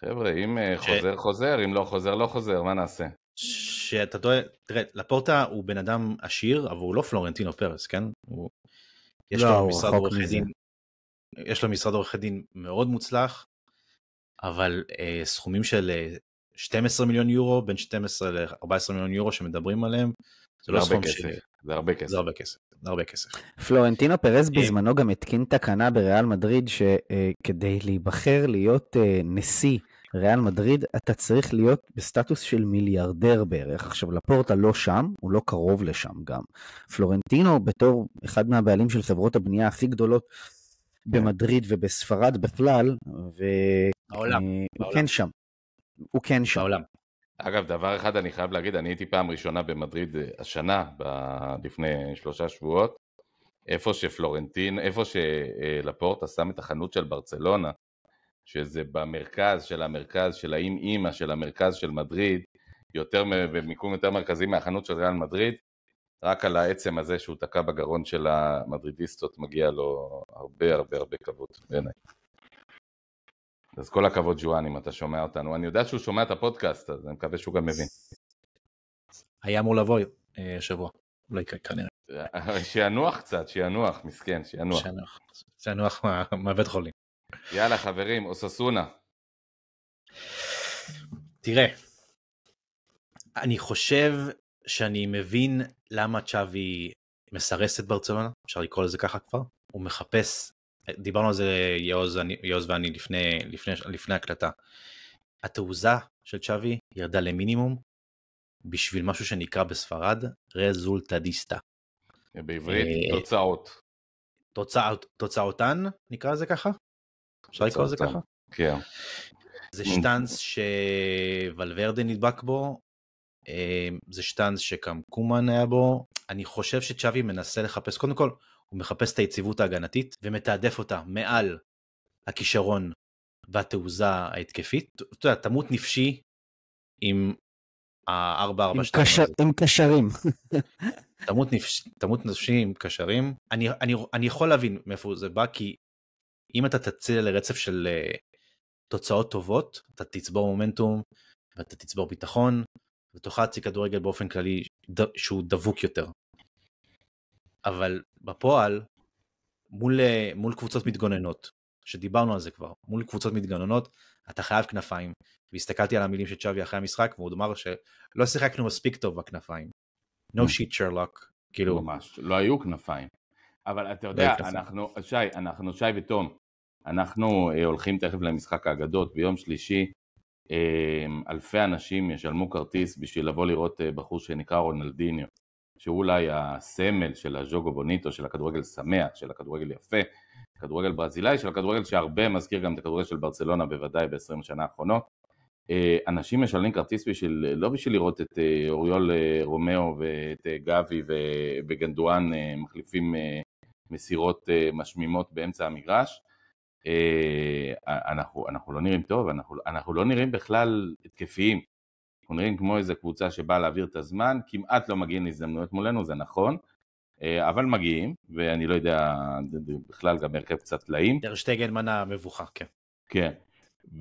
C: חבר'ה, אם ש... חוזר חוזר, אם לא חוזר לא חוזר, מה נעשה? שאתה טועה, תראה, לפורטה הוא בן אדם עשיר, אבל הוא לא פלורנטינו פרס, כן? הוא... יש, לא, לו משרד עורכי דין, יש לו משרד עורכי דין מאוד מוצלח, אבל אה, סכומים של אה, 12 מיליון יורו, בין 12 ל-14 מיליון יורו שמדברים עליהם, זה לא סכום ש... זה הרבה כסף. זה הרבה כסף. הרבה כסף.
B: פלורנטינו פרס אה, בזמנו גם התקין תקנה בריאל מדריד שכדי אה, להיבחר להיות אה, נשיא ריאל מדריד, אתה צריך להיות בסטטוס של מיליארדר בערך. עכשיו, לפורטה לא שם, הוא לא קרוב לשם גם. פלורנטינו, בתור אחד מהבעלים של חברות הבנייה הכי גדולות במדריד ובספרד בכלל, ו... העולם. אה, הוא כן שם. הוא כן שם. העולם.
A: אגב, דבר אחד אני חייב להגיד, אני הייתי פעם ראשונה במדריד אה, השנה, ב... לפני שלושה שבועות, איפה שפלורנטין, איפה שלפורטה אה, שם את החנות של ברצלונה, שזה במרכז של המרכז של האם אימא של המרכז של מדריד, יותר במיקום יותר מרכזי מהחנות של ריאל מדריד, רק על העצם הזה שהוא תקע בגרון של המדרידיסטות מגיע לו הרבה הרבה הרבה כבוד בעיניי. אז כל הכבוד ג'ואן אם אתה שומע אותנו, אני יודע שהוא שומע את הפודקאסט אז אני מקווה שהוא גם מבין. היה אמור לבוא אה, שבוע, לא יקרה כנראה. אה, שינוח קצת, שינוח, מסכן, שינוח. שינוח,
C: שינוח מהבית חולים. יאללה חברים, אוססונה. תראה, אני חושב שאני מבין למה צ'אבי מסרס את ברצלונה, אפשר לקרוא לזה ככה כבר, הוא מחפש, דיברנו על זה יעוז, יעוז ואני לפני, לפני, לפני הקלטה. התעוזה של צ'אבי ירדה למינימום בשביל משהו שנקרא בספרד רזולטדיסטה. בעברית אה, תוצאות. תוצאות, תוצאותן נקרא לזה ככה?
B: אפשר לקרוא לזה ככה?
C: כן. זה שטאנס שוולברדה נדבק בו, אמ, זה שטאנס שגם קומן היה בו. אני חושב שצ'אבי מנסה לחפש, קודם כל, הוא מחפש את היציבות ההגנתית ומתעדף אותה מעל הכישרון והתעוזה ההתקפית. אתה יודע, תמות נפשי עם ה-442.
B: עם קשרים.
C: תמות נפשי עם קשרים. אני יכול להבין מאיפה זה בא, כי אם אתה תצא לרצף של אה, תוצאות טובות, אתה תצבור מומנטום ואתה תצבור ביטחון ותוכל להציג כדורגל באופן כללי שהוא דבוק יותר. אבל בפועל, מול, אה, מול קבוצות מתגוננות, שדיברנו על זה כבר, מול קבוצות מתגוננות, אתה חייב כנפיים. והסתכלתי על המילים של צ'אבי אחרי המשחק, והוא אמר שלא שיחקנו מספיק טוב בכנפיים. No shit Sherlock, כאילו. ממש, לא היו כנפיים. אבל אתה יודע, לא אנחנו, שי, אנחנו,
A: שי ותום, אנחנו אה, הולכים תכף למשחק האגדות, ביום שלישי אה, אלפי אנשים ישלמו כרטיס בשביל לבוא לראות אה, בחור שנקרא רונלדיניו, שהוא אולי הסמל של הז'וגו בוניטו, של הכדורגל שמח, של הכדורגל יפה, כדורגל ברזילאי, של הכדורגל שהרבה מזכיר גם את הכדורגל של ברצלונה בוודאי ב-20 שנה האחרונות. אנשים משלמים כרטיס בשביל, לא בשביל לראות את אוריול רומאו ואת גבי וגנדואן מחליפים מסירות משמימות באמצע המגרש, אה, אנחנו, אנחנו לא נראים טוב, אנחנו, אנחנו לא נראים בכלל התקפיים. אנחנו נראים כמו איזו קבוצה שבאה להעביר את הזמן, כמעט לא מגיעים להזדמנויות מולנו, זה נכון, אה, אבל מגיעים, ואני לא יודע, בכלל גם הרכב קצת טלאים.
C: דרשטייגן מנה מבוכה, כן.
A: כן,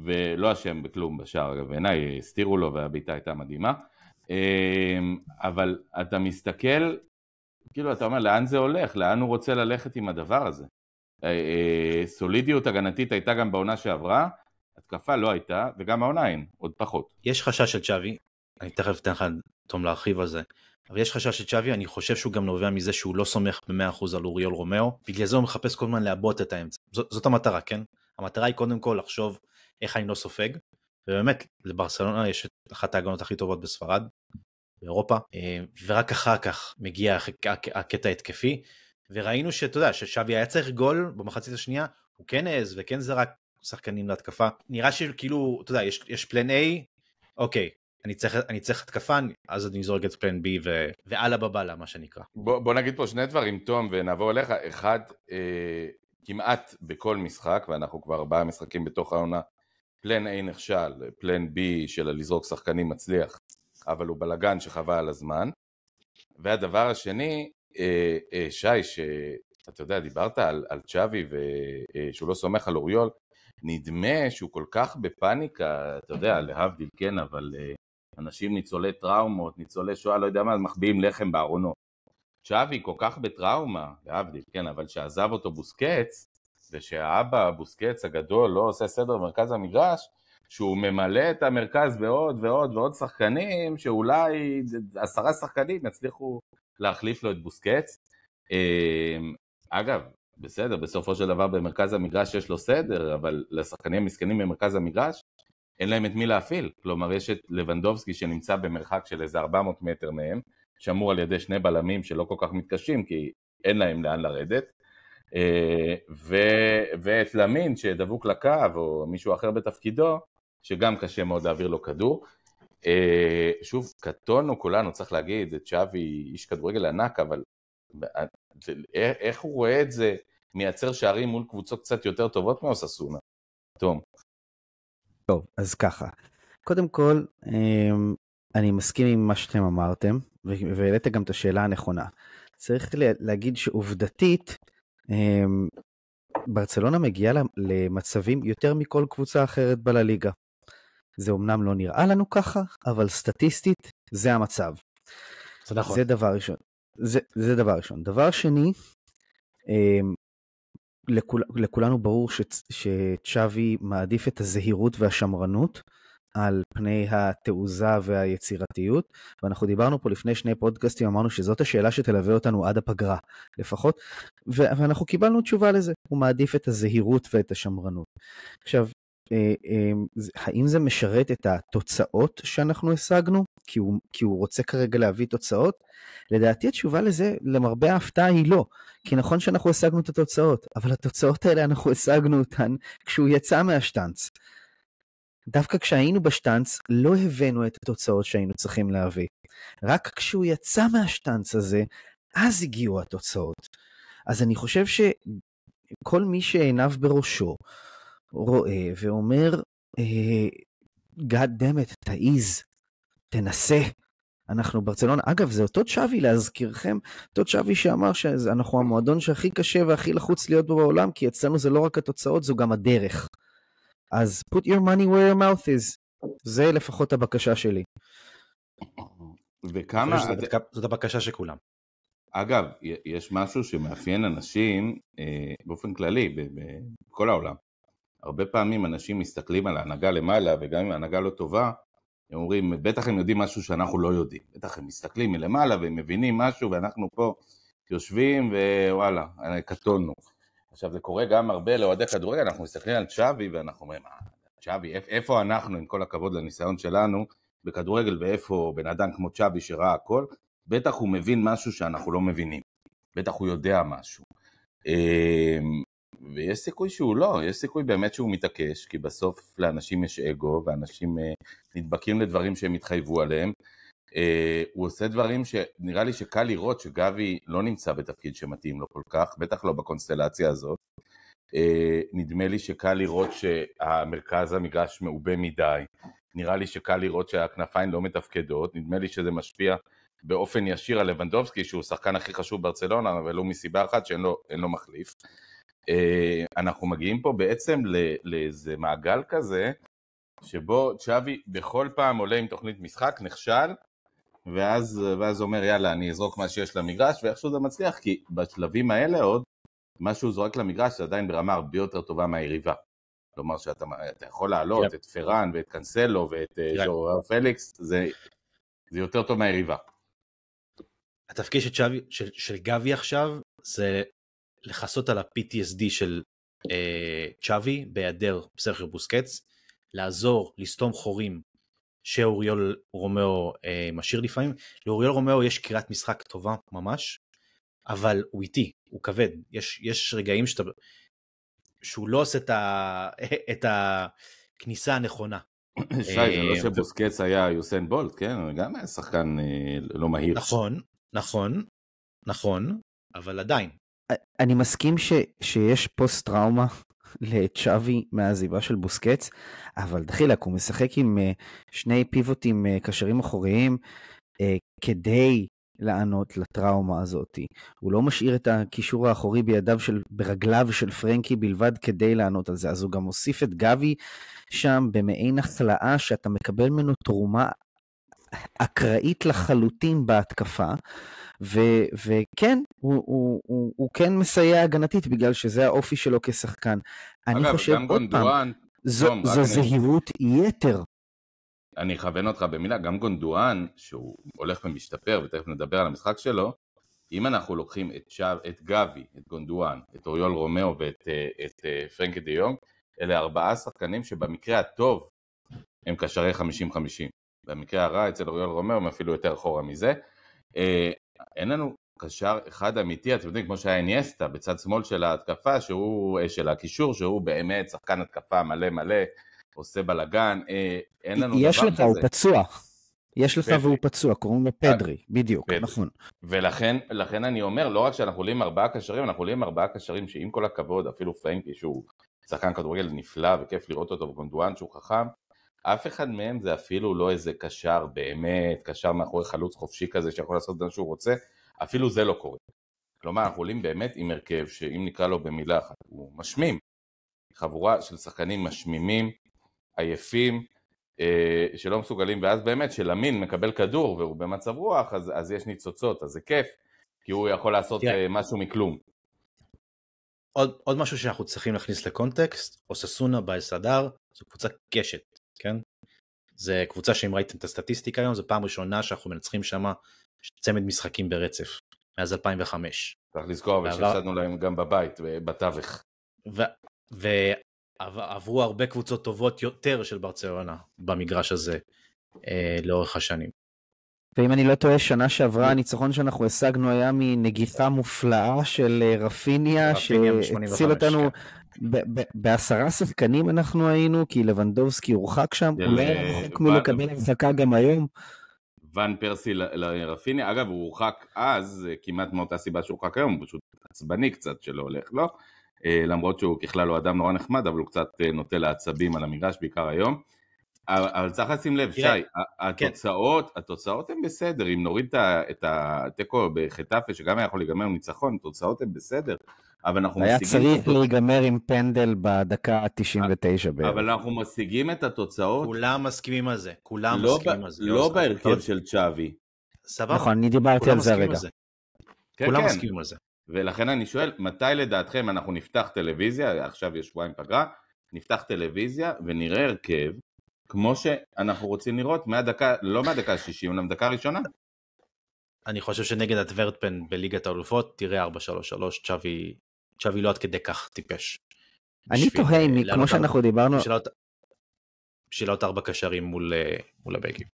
A: ולא אשם בכלום בשער, אגב, בעיניי הסתירו לו והבעיטה הייתה מדהימה, אה, אבל אתה מסתכל, כאילו אתה אומר לאן זה הולך, לאן הוא רוצה ללכת עם הדבר הזה. אה, אה, סולידיות הגנתית הייתה גם בעונה שעברה, התקפה לא הייתה, וגם העונה אין, עוד
C: פחות. יש חשש של צ'אבי, אני תכף אתן לך, תום, להרחיב על זה. אבל יש חשש של צ'אבי, אני חושב שהוא גם נובע מזה שהוא לא סומך ב-100% על אוריול רומאו, בגלל זה הוא מחפש כל הזמן לעבות את האמצע. ז- זאת המטרה, כן? המטרה היא קודם כל לחשוב איך אני לא סופג, ובאמת, לברסלונה יש את אחת ההגנות הכי טובות בספרד, באירופה, אה, ורק אחר כך מגיע הקטע ההתקפי, וראינו שאתה יודע, ששווי היה צריך גול במחצית השנייה, הוא כן העז וכן זרק שחקנים להתקפה. נראה שכאילו, אתה יודע, יש, יש פלן A, אוקיי, אני צריך, אני צריך התקפה, אז אני זורק את פלן B ו... ואללה בבאללה, מה שנקרא.
A: בוא, בוא נגיד פה שני דברים, תום, ונעבור אליך. אחד, אה, כמעט בכל משחק, ואנחנו כבר ארבעה משחקים בתוך העונה, פלן A נכשל, פלן B של לזרוק שחקנים מצליח, אבל הוא בלגן שחבל על הזמן. והדבר השני, אה, אה, שי, שאתה יודע, דיברת על, על צ'אבי ושהוא אה, לא סומך על אוריול, נדמה שהוא כל כך בפאניקה, אתה יודע, נכון. להבדיל כן, אבל אנשים ניצולי טראומות, ניצולי שואה, לא יודע מה, מחביאים לחם בארונות. צ'אבי כל כך בטראומה, להבדיל, כן, אבל שעזב אותו בוסקץ, ושהאבא בוסקץ הגדול לא עושה סדר במרכז המגרש, שהוא ממלא את המרכז בעוד ועוד ועוד שחקנים, שאולי עשרה שחקנים יצליחו להחליף לו את בוסקץ. אמ, אגב, בסדר, בסופו של דבר במרכז המגרש יש לו סדר, אבל לשחקנים המסכנים במרכז המגרש, אין להם את מי להפעיל. כלומר, יש את לבנדובסקי שנמצא במרחק של איזה 400 מטר מהם, שמור על ידי שני בלמים שלא כל כך מתקשים, כי אין להם לאן לרדת. אה, ו... ואת למין שדבוק לקו, או מישהו אחר בתפקידו, שגם קשה מאוד להעביר לו כדור. אה, שוב, קטונו כולנו, צריך להגיד, צ'אבי איש כדורגל ענק, אבל אה, אה, איך הוא רואה את זה מייצר שערים מול קבוצות קצת יותר טובות מאוססונה? תום.
B: טוב, אז ככה. קודם כל, אמ, אני מסכים עם מה שאתם אמרתם, והעלית גם את השאלה הנכונה. צריך להגיד שעובדתית, אמ, ברצלונה מגיעה למצבים יותר מכל קבוצה אחרת בלליגה. זה אמנם לא נראה לנו ככה, אבל סטטיסטית זה המצב. זה נכון. זה דבר ראשון. זה, זה דבר ראשון. דבר שני, אמ, לכול, לכולנו ברור שצ'אבי מעדיף את הזהירות והשמרנות על פני התעוזה והיצירתיות, ואנחנו דיברנו פה לפני שני פודקאסטים, אמרנו שזאת השאלה שתלווה אותנו עד הפגרה לפחות, ואנחנו קיבלנו תשובה לזה, הוא מעדיף את הזהירות ואת השמרנות. עכשיו, אה, אה, האם זה משרת את התוצאות שאנחנו השגנו? כי הוא, כי הוא רוצה כרגע להביא תוצאות? לדעתי התשובה לזה, למרבה ההפתעה, היא לא. כי נכון שאנחנו השגנו את התוצאות, אבל התוצאות האלה אנחנו השגנו אותן כשהוא יצא מהשטאנץ. דווקא כשהיינו בשטאנץ, לא הבאנו את התוצאות שהיינו צריכים להביא. רק כשהוא יצא מהשטאנץ הזה, אז הגיעו התוצאות. אז אני חושב שכל מי שעיניו בראשו, רואה ואומר, אה, God damn it, תעיז, תנסה. אנחנו ברצלונה, אגב זה אותו צ'אבי להזכירכם, אותו צ'אבי שאמר שאנחנו המועדון שהכי קשה והכי לחוץ להיות בו בעולם, כי אצלנו זה לא רק התוצאות, זו גם הדרך. אז put your money where your mouth is, זה לפחות הבקשה שלי. וכמה... שזאת,
C: את... זאת הבקשה של כולם.
A: אגב, יש משהו שמאפיין אנשים אה, באופן כללי, בכל העולם, הרבה פעמים אנשים מסתכלים על ההנהגה למעלה, וגם אם ההנהגה לא טובה, הם אומרים, בטח הם יודעים משהו שאנחנו לא יודעים. בטח הם מסתכלים מלמעלה והם מבינים משהו, ואנחנו פה יושבים ווואלה, אה, קטונו. עכשיו זה קורה גם הרבה לאוהדי כדורגל, אנחנו מסתכלים על צ'אבי ואנחנו אומרים, אה, צ'אבי, איפה אנחנו, עם כל הכבוד לניסיון שלנו, בכדורגל ואיפה בן אדם כמו צ'אבי שראה הכל, בטח הוא מבין משהו שאנחנו לא מבינים, בטח הוא יודע משהו. אמ, ויש סיכוי שהוא לא, יש סיכוי באמת שהוא מתעקש, כי בסוף לאנשים יש אגו, ואנשים אה, נדבקים לדברים שהם התחייבו עליהם. אה, הוא עושה דברים שנראה לי שקל לראות שגבי לא נמצא בתפקיד שמתאים לו כל כך, בטח לא בקונסטלציה הזאת. אה, נדמה לי שקל לראות שהמרכז המגרש מעובה מדי, נראה לי שקל לראות שהכנפיים לא מתפקדות, נדמה לי שזה משפיע באופן ישיר על לבנדובסקי, שהוא השחקן הכי חשוב ברצלונה, אבל הוא מסיבה אחת שאין לו, לו מחליף. אה, אנחנו מגיעים פה בעצם לאיזה מעגל כזה, שבו צ'אבי בכל פעם עולה עם תוכנית משחק, נכשל, ואז, ואז אומר יאללה אני אזרוק מה שיש למגרש, ואיכשהו זה מצליח, כי בשלבים האלה עוד, מה שהוא זורק למגרש זה עדיין ברמה הרבה יותר טובה מהיריבה. כלומר שאתה יכול להעלות yeah. כן. את פרן ואת קנסלו ואת yeah. אה, כן.
C: ז'ורר פליקס, זה, זה יותר טוב מהיריבה. התפקיד של, של, של גבי עכשיו זה לכסות על ה-PTSD של אה, צ'אבי בהיעדר סרחיו בוסקץ, לעזור לסתום חורים שאוריול רומאו אה, משאיר לפעמים. לאוריול רומאו יש קריאת משחק טובה ממש, אבל הוא איטי, הוא כבד. יש, יש רגעים שאתה, שהוא לא עושה את, ה, [laughs] את הכניסה הנכונה. [coughs] שי, זה אה, לא
A: שבוסקץ היה יוסיין בולט, כן? הוא גם היה שחקן אה, לא מהיר. נכון, נכון,
B: נכון, אבל עדיין, אני מסכים ש, שיש פוסט טראומה לצ'אבי מהעזיבה של בוסקץ, אבל דחילק, הוא משחק עם אה, שני פיבוטים אה, קשרים אחוריים אה, כדי לענות לטראומה הזאת. הוא לא משאיר את הקישור האחורי בידיו של, ברגליו של פרנקי בלבד כדי לענות על זה, אז הוא גם הוסיף את גבי שם במעין החלאה שאתה מקבל ממנו תרומה אקראית לחלוטין בהתקפה, ו, וכן, הוא, הוא, הוא, הוא כן מסייע הגנתית בגלל שזה האופי שלו כשחקן.
A: אגב, אני חושב, עוד גונדואן, פעם, זו, לא, זו זהירות
B: אני... יתר.
A: אני אכוון אותך במילה, גם גונדואן, שהוא הולך ומשתפר, ותכף נדבר על המשחק שלו, אם אנחנו לוקחים את, שער, את גבי, את גונדואן, את אוריול רומאו ואת אה, את, את אה, פרנקי דה יונג, אלה ארבעה שחקנים שבמקרה הטוב הם קשרי 50-50. במקרה הרע אצל אוריול רומאו הם אפילו יותר אחורה מזה. אה, אין לנו קשר אחד אמיתי, אתם יודעים, כמו שהיה איניאסטה, בצד שמאל של ההתקפה, שהוא, אה, של הקישור, שהוא באמת שחקן התקפה מלא מלא, עושה בלאגן, אה, אין לנו דבר כזה. יש לך, הוא פצוע.
B: יש לך והוא פצוע, קוראים לו פדרי, אה, בדיוק, פדרי. נכון.
A: ולכן אני אומר, לא רק שאנחנו עולים ארבעה קשרים, אנחנו עולים ארבעה קשרים שעם כל הכבוד, אפילו פרנקי, שהוא שחקן כדורגל נפלא וכיף לראות אותו, וגונדואן שהוא חכם, אף אחד מהם זה אפילו לא איזה קשר באמת, קשר מאחורי חלוץ חופשי כזה שיכול לעשות מה שהוא רוצה, אפילו זה לא קורה. כלומר, אנחנו עולים באמת עם הרכב שאם נקרא לו במילה אחת, הוא משמים. חבורה של שחקנים משמימים, עייפים, אה, שלא מסוגלים, ואז באמת כשלמין מקבל כדור והוא במצב רוח, אז, אז יש ניצוצות, אז זה כיף,
C: כי הוא יכול לעשות yeah. אה, משהו מכלום. עוד, עוד משהו שאנחנו צריכים להכניס לקונטקסט, אוססונה באסדר, זו קבוצה קשת. כן? זה קבוצה שאם ראיתם את הסטטיסטיקה היום, זו פעם ראשונה שאנחנו מנצחים שם צמד משחקים ברצף, מאז 2005. צריך לזכור, אבל שהפסדנו להם גם בבית, בתווך. ועברו הרבה קבוצות טובות יותר של ברצלונה במגרש הזה אה, לאורך השנים.
B: ואם אני לא טועה, שנה שעברה הניצחון שאנחנו השגנו היה מנגיחה מופלאה של אה, רפיניה, רפיניה, שהציל אותנו, כן. בעשרה שחקנים אנחנו היינו, כי לבנדובסקי הורחק שם, הוא לא רחוק מלקבל הפסקה גם היום.
A: ואן פרסי לרפיני, אגב הוא הורחק אז, כמעט מאותה סיבה שהוא הורחק היום, הוא פשוט עצבני קצת שלא הולך לו, לא? אה, למרות שהוא ככלל הוא אדם נורא נחמד, אבל הוא קצת אה, נוטה לעצבים על המגרש, בעיקר היום. אבל צריך לשים לב, שי, כן. התוצאות, התוצאות הן בסדר, אם נוריד את התיקו בחטאפה, שגם היה יכול להיגמר ניצחון, התוצאות הן בסדר. אבל אנחנו משיגים... היה צריך את...
B: להיגמר עם פנדל בדקה ה-99 בערך. אבל
A: אנחנו משיגים את התוצאות. כולם מסכימים על זה, כולם לא מסכימים על זה. לא בהרכב של צ'אבי. סבבה. נכון, אני דיברתי על זה הרגע. כן, כולם כן. מסכימים על זה. ולכן אני שואל, כן. מתי לדעתכם אנחנו נפתח טלוויזיה, עכשיו יש שבועיים פגרה, נפתח טלוויזיה ונראה הרכב כמו שאנחנו רוצים
C: לראות מהדקה, לא מהדקה ה-60, אלא מהדקה הראשונה. אני חושב שנגד הטוורטפן בליגת האלופות תראה 4-3-3 צ'אבי צ'אבי לא עד כדי כך טיפש.
B: אני תוהה אם, אה, כמו שאנחנו ארבע, דיברנו...
C: בשביל עוד ארבע קשרים מול, אה, מול הבייקים.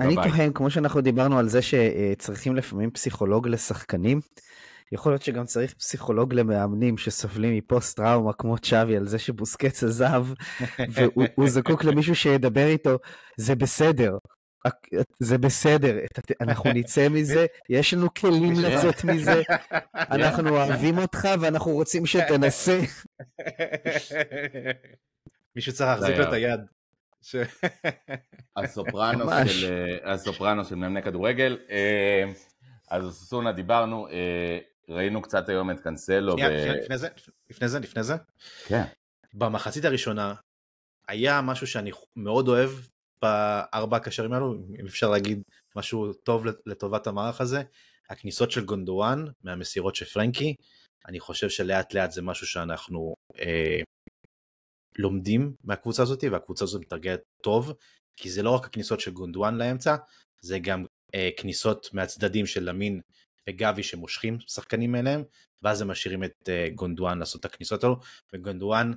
B: אני תוהה, אם, כמו שאנחנו דיברנו על זה שצריכים לפעמים פסיכולוג לשחקנים, יכול להיות שגם צריך פסיכולוג למאמנים שסובלים מפוסט טראומה כמו צ'אבי על זה שבוסקץ עזב, והוא זקוק למישהו שידבר איתו, זה בסדר, זה בסדר, אנחנו נצא מזה, יש לנו כלים [laughs] לצאת מזה,
C: אנחנו אוהבים אותך ואנחנו רוצים שתנסה. [laughs] מישהו צריך להחזיק לו את היד. [laughs] אה,
A: הסופרנו של מאמני כדורגל, אה, אז סונה דיברנו, אה, ראינו קצת היום את קנסלו. לפני
C: זה, לפני זה. כן. במחצית הראשונה היה משהו שאני מאוד אוהב בארבע הקשרים האלו, אם אפשר להגיד משהו טוב לטובת המערך הזה, הכניסות של גונדואן מהמסירות של פרנקי, אני חושב שלאט לאט זה משהו שאנחנו אה, לומדים מהקבוצה הזאת, והקבוצה הזאת מתרגלת טוב, כי זה לא רק הכניסות של גונדואן לאמצע, זה גם אה, כניסות מהצדדים של למין וגבי שמושכים שחקנים אליהם, ואז הם משאירים את אה, גונדואן לעשות את הכניסות האלו, וגונדואן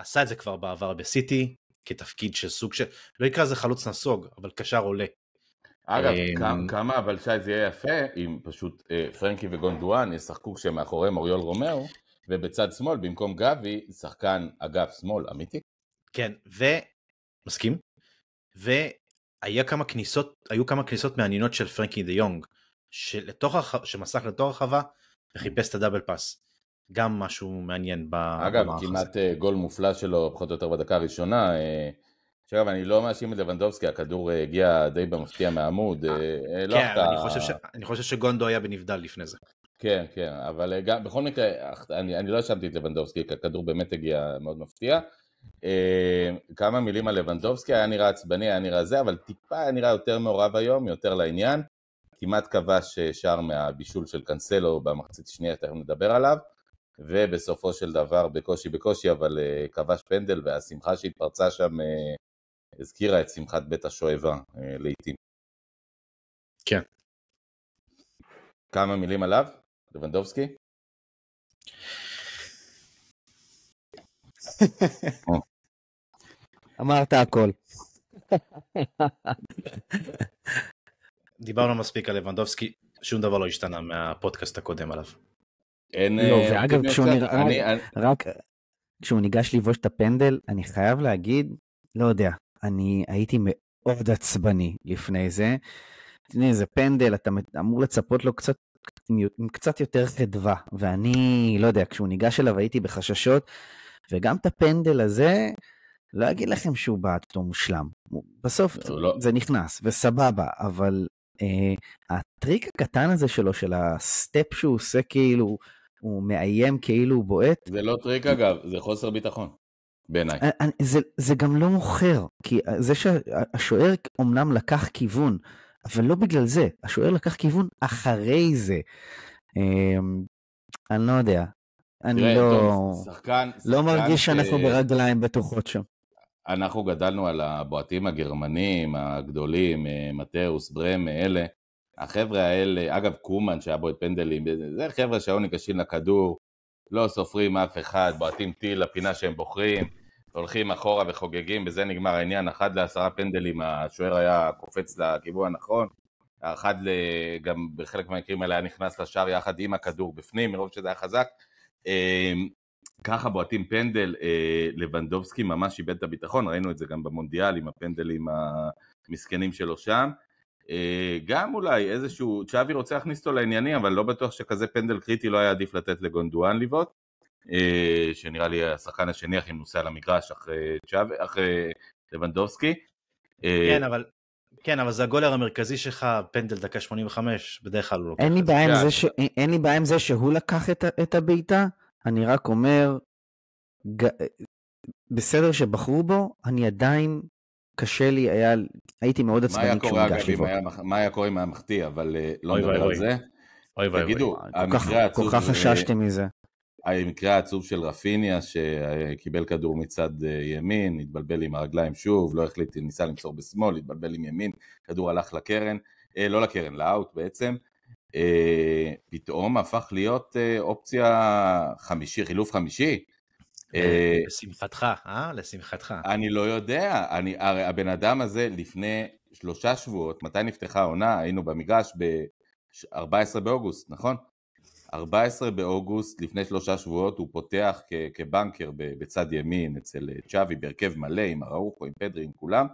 C: עשה את זה כבר בעבר בסיטי, כתפקיד של סוג של, לא יקרא לזה חלוץ נסוג, אבל קשר עולה. אגב, אמ, כמה אבל שי זה יהיה יפה
A: אם פשוט אה, פרנקי וגונדואן ישחקו כשמאחורי מוריול רומאו, ובצד שמאל במקום
C: גבי, שחקן אגף שמאל אמיתי. כן, ו... מסכים. והיו כמה כניסות, היו כמה כניסות מעניינות של פרנקי דה יונג, שמסך לתוך הרחבה וחיפש את הדאבל פאס. גם משהו מעניין
A: במערך אגב, כמעט הזה. אה, גול מופלא שלו, פחות או יותר בדקה הראשונה. עכשיו, אה, אני לא מאשים את לבנדובסקי, הכדור אה, הגיע די במפתיע מהעמוד. לא כן, אתה... אני חושב ש...
C: אני חושב שגונדו היה בנבדל לפני זה.
A: כן, כן, אבל גם, בכל מקרה, אני, אני לא האשמתי את לבנדובסקי, כי הכדור באמת הגיע מאוד מפתיע. כמה מילים על לבנדובסקי, היה נראה עצבני, היה נראה זה, אבל טיפה היה נראה יותר מעורב היום, יותר לעניין. כמעט כבש שער מהבישול של קאנסלו במחצית השנייה, תכף נדבר עליו. ובסופו של דבר בקושי בקושי אבל אה, כבש פנדל והשמחה שהתפרצה שם אה, הזכירה את שמחת בית השואבה אה, לעיתים. כן. כמה מילים עליו? לבנדובסקי?
B: [laughs] אמרת הכל.
C: דיברנו מספיק על לבנדובסקי, שום דבר לא השתנה מהפודקאסט הקודם עליו. אין... לא, אה, ואגב, כשהוא נראה... אני,
B: רק כשהוא ניגש לבוש את הפנדל, אני חייב להגיד, לא יודע, אני הייתי מאוד עצבני לפני זה. הנה, זה פנדל, אתה אמור לצפות לו קצת, עם עם קצת יותר חדווה, ואני, לא יודע, כשהוא ניגש אליו הייתי בחששות, וגם את הפנדל הזה, לא אגיד לכם שהוא בעט אותו מושלם. בסוף זה, לא. זה נכנס, וסבבה, אבל אה, הטריק הקטן הזה שלו, של הסטפ שהוא עושה כאילו, הוא מאיים כאילו הוא בועט.
A: זה לא טריק אגב, זה חוסר ביטחון.
B: בעיניי. אה, אה, זה, זה גם לא מוכר, כי אה, זה שהשוער אמנם לקח כיוון, אבל לא בגלל זה, השוער לקח כיוון אחרי זה. אה, אני לא יודע, אני לא... טוב, שחקן... לא מרגיש ש... שאנחנו ברגליים בטוחות שם.
A: אנחנו גדלנו על הבועטים הגרמנים הגדולים, מתאוס, ברמה, אלה, החבר'ה האלה, אגב קומן שהיה בו את פנדלים, זה חבר'ה שהיו ניגשים לכדור, לא סופרים אף אחד, בועטים טיל לפינה שהם בוחרים, הולכים אחורה וחוגגים, בזה נגמר העניין, אחד לעשרה פנדלים, השוער היה קופץ לכיוון הנכון, האחד גם בחלק מהמקרים האלה היה נכנס לשער יחד עם הכדור בפנים, מרוב שזה היה חזק. אמ, ככה בועטים פנדל, אה, לבנדובסקי ממש איבד את הביטחון, ראינו את זה גם במונדיאל עם הפנדלים המסכנים שלו שם. אה, גם אולי איזשהו, צ'אבי רוצה להכניס אותו לעניינים, אבל לא בטוח שכזה פנדל קריטי לא היה עדיף לתת לגונדואן לבעוט, אה, שנראה לי השחקן השני הכי מנוסה על המגרש אחרי צ'אבי, אחרי לבנדובסקי.
C: אה, כן, אבל... כן, אבל זה הגולר המרכזי שלך, פנדל דקה 85, בדרך כלל הוא לוקח. אין לי, בעיה כן.
B: ש... אין לי בעיה עם זה שהוא לקח את, את הבעיטה, אני רק אומר, ג... בסדר שבחרו בו, אני עדיין קשה לי היה, הייתי מאוד עצבני כשהוא ניגש לבוא. מה
A: היה קורה אם היה מחטיא, אבל אה, לא נדבר על זה. אוי ואבוי. תגידו, המקרה העצוב... כל כך אה, חששתי מזה. המקרה העצוב של רפיניה, שקיבל כדור מצד אה, ימין, התבלבל עם הרגליים שוב, לא החליט, ניסה למסור בשמאל, התבלבל עם ימין, כדור הלך לקרן, לא לקרן, לאאוט בעצם. פתאום הפך להיות אופציה חמישי, חילוף חמישי. אה, אה,
C: לשמחתך, אה? לשמחתך.
A: אני לא יודע, אני, הרי הבן אדם הזה לפני שלושה שבועות, מתי נפתחה העונה? היינו במגרש ב-14 באוגוסט, נכון? 14 באוגוסט, לפני שלושה שבועות, הוא פותח כ- כבנקר בצד ימין אצל אה, צ'אבי בהרכב מלא, עם אראוכו, עם פדרי, עם כולם.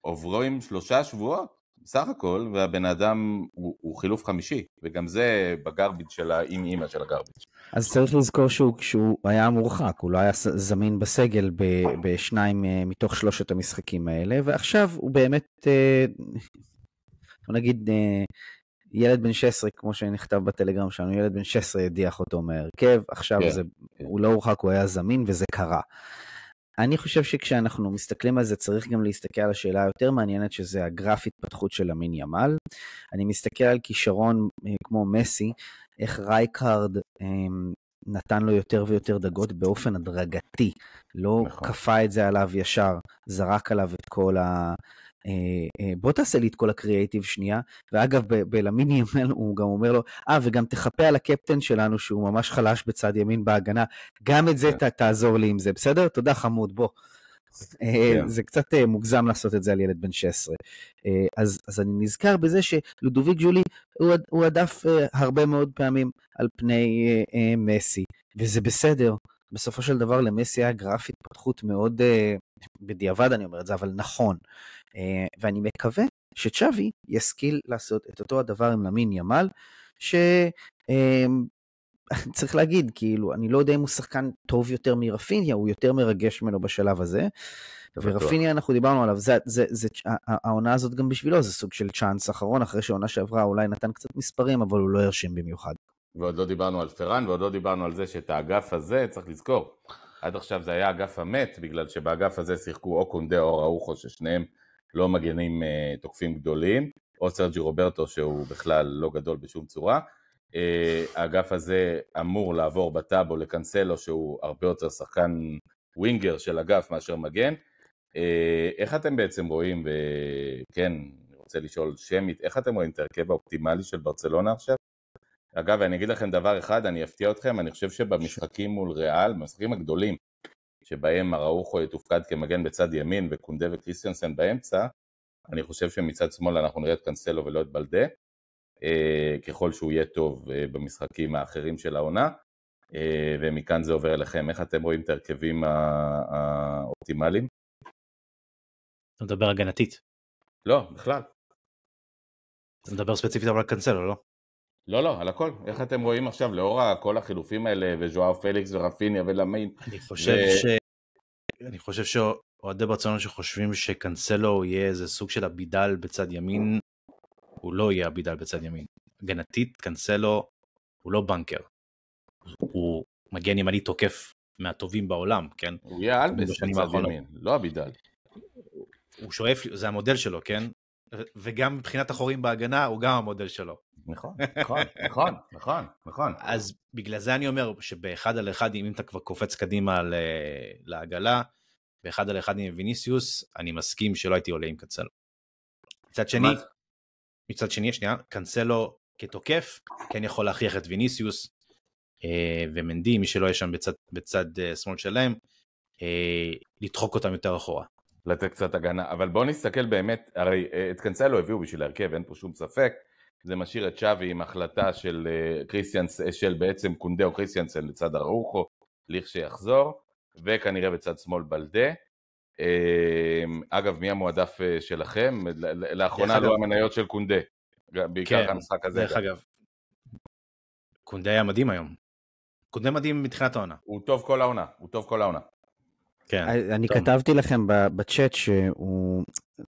A: עוברו עם שלושה שבועות, בסך הכל, והבן אדם הוא, הוא חילוף חמישי, וגם זה בגרביץ' של האם אימא של הגרביץ'.
B: אז צריך לזכור שהוא, שהוא היה מורחק, הוא לא היה זמין בסגל ב, בשניים אה, מתוך שלושת המשחקים האלה, ועכשיו הוא באמת, אה, בוא נגיד, אה, ילד בן 16, כמו שנכתב בטלגרם שלנו, ילד בן 16 הדיח אותו מהרכב, עכשיו כן. זה, כן. הוא לא הורחק, הוא היה זמין וזה קרה. אני חושב שכשאנחנו מסתכלים על זה צריך גם להסתכל על השאלה היותר מעניינת שזה הגרף התפתחות של אמין ימל. אני מסתכל על כישרון אה, כמו מסי, איך רייקארד אמ, נתן לו יותר ויותר דגות באופן הדרגתי, לא נכון. כפה את זה עליו ישר, זרק עליו את כל ה... אה, אה, בוא תעשה לי את כל הקריאייטיב שנייה. ואגב, בלמין ימל [laughs] הוא גם אומר לו, אה, ah, וגם תחפה על הקפטן שלנו שהוא ממש חלש בצד ימין בהגנה, גם את זה yeah. כן. ת, תעזור לי עם זה, בסדר? תודה חמוד, בוא. Yeah. אה, כן. זה קצת מוגזם לעשות את זה על ילד בן 16. אז, אז אני נזכר בזה שלודוביק ג'ולי הוא הדף הרבה מאוד פעמים על פני מסי, וזה בסדר. בסופו של דבר למסי היה גרף התפתחות מאוד, uh, בדיעבד אני אומר את זה, אבל נכון. Uh, ואני מקווה שצ'אבי ישכיל לעשות את אותו הדבר עם למין ימל, שצריך אה, [laughs] להגיד, כאילו, אני לא יודע אם הוא שחקן טוב יותר מרפיניה, הוא יותר מרגש ממנו בשלב הזה. ורפיניה, אנחנו דיברנו עליו, זה, זה, זה, העונה הזאת גם בשבילו זה סוג של צ'אנס אחרון, אחרי שהעונה שעברה אולי נתן קצת מספרים, אבל הוא לא הרשים במיוחד.
A: ועוד לא דיברנו על פראן, ועוד לא דיברנו על זה שאת האגף הזה, צריך לזכור, עד עכשיו זה היה אגף המת, בגלל שבאגף הזה שיחקו או קונדה או ראוכו, ששניהם לא מגנים אה, תוקפים גדולים, או סרג'י רוברטו שהוא בכלל לא גדול בשום צורה. אה, האגף הזה אמור לעבור בטאבו לקנסלו, שהוא הרבה יותר שחקן ווינגר של אגף מאשר מגן. אה, איך אתם בעצם רואים, וכן, אני רוצה לשאול שמית, איך אתם רואים את ההרכב האופטימלי של ברצלונה עכשיו? אגב, אני אגיד לכם דבר אחד, אני אפתיע אתכם, אני חושב שבמשחקים מול ריאל, במשחקים הגדולים, שבהם אראוכו יתופקד כמגן בצד ימין וקונדה וקריסטיאנסן באמצע, אני חושב שמצד שמאל אנחנו נראה את קאנסלו ולא את בלדה, אה, ככל שהוא יהיה טוב אה, במשחקים האחרים של העונה, אה, ומכאן זה עובר אליכם. איך אתם רואים את ההרכבים האופטימליים? אתה מדבר
C: הגנתית. לא, בכלל. אתה מדבר ספציפית על קאנסלו, לא?
A: לא, לא, על הכל. איך אתם רואים עכשיו, לאור כל החילופים האלה, וז'ואר פליקס ורפיניה ולמין?
C: אני חושב ו... ש... אני חושב שאוהדי ברצלונה שחושבים שקאנסלו יהיה איזה סוג של אבידל בצד ימין, הוא לא יהיה אבידל בצד ימין. הגנתית, קאנסלו הוא לא בנקר. הוא מגן ימני תוקף מהטובים בעולם, כן? הוא יהיה אלבס בצד ימין, לא אבידל. הוא שואף, זה המודל שלו, כן? וגם מבחינת החורים בהגנה הוא גם המודל שלו. נכון, נכון, נכון, נכון, אז בגלל זה אני אומר שבאחד על אחד, אם אתה כבר קופץ קדימה לעגלה, באחד על אחד עם ויניסיוס, אני מסכים שלא הייתי עולה עם קצלו. מצד שני, מצד שני, שנייה, קנסלו כתוקף, כן יכול להכריח את ויניסיוס ומנדי, מי שלא יהיה שם בצד, בצד שמאל שלהם, לדחוק אותם יותר אחורה. לתת קצת הגנה, אבל בואו
A: נסתכל באמת, הרי אה, את קנסלו הביאו בשביל ההרכב, אין פה שום ספק, זה משאיר את שווי עם החלטה של אה, קריסטיאנס, אה, של בעצם קונדה או קריסטיאנסן לצד ארוחו, לכשיחזור, וכנראה בצד שמאל בלדה. אמ, אגב, מי המועדף שלכם? לאחרונה לא המניות של קונדה, בעיקר כן, המשחק הזה. דרך אגב, קונדה היה מדהים היום.
C: קונדה מדהים מתחילת העונה.
A: הוא טוב כל העונה, הוא טוב כל העונה.
B: כן. אני טוב. כתבתי לכם בצ'אט שהוא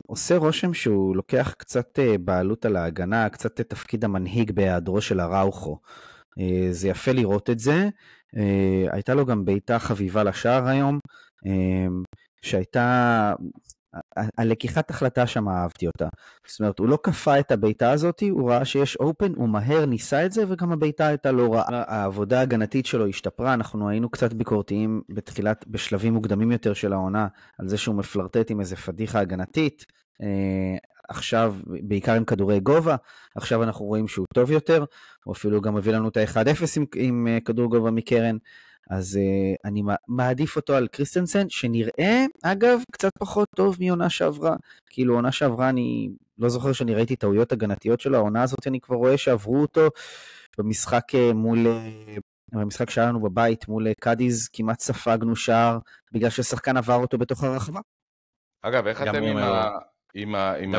B: עושה רושם שהוא לוקח קצת אה, בעלות על ההגנה, קצת את תפקיד המנהיג בהיעדרו של הראוכו. אה, זה יפה לראות את זה. אה, הייתה לו גם בעיטה חביבה לשער היום, שהייתה הלקיחת החלטה שם אהבתי אותה. זאת אומרת, הוא לא כפה את הבעיטה הזאת, הוא ראה שיש אופן, הוא מהר ניסה את זה, וגם הבעיטה הייתה לא רעה. העבודה ההגנתית שלו השתפרה, אנחנו היינו קצת ביקורתיים בתחילת, בשלבים מוקדמים יותר של העונה, על זה שהוא מפלרטט עם איזה פדיחה הגנתית. אה, עכשיו, בעיקר עם כדורי גובה, עכשיו אנחנו רואים שהוא טוב יותר, הוא אפילו גם הביא לנו את ה-1-0 עם, עם אה, כדור גובה מקרן. אז uh, אני מעדיף אותו על קריסטנסן, שנראה, אגב, קצת פחות טוב מעונה שעברה. כאילו, עונה שעברה אני לא זוכר שאני ראיתי טעויות הגנתיות שלו, העונה הזאת אני כבר רואה שעברו אותו במשחק אה, מול... אה, במשחק שהיה לנו בבית מול קאדיז, כמעט ספגנו שער בגלל ששחקן עבר אותו בתוך הרחבה.
A: אגב, איך אתם עם, ה... עם, ה... עם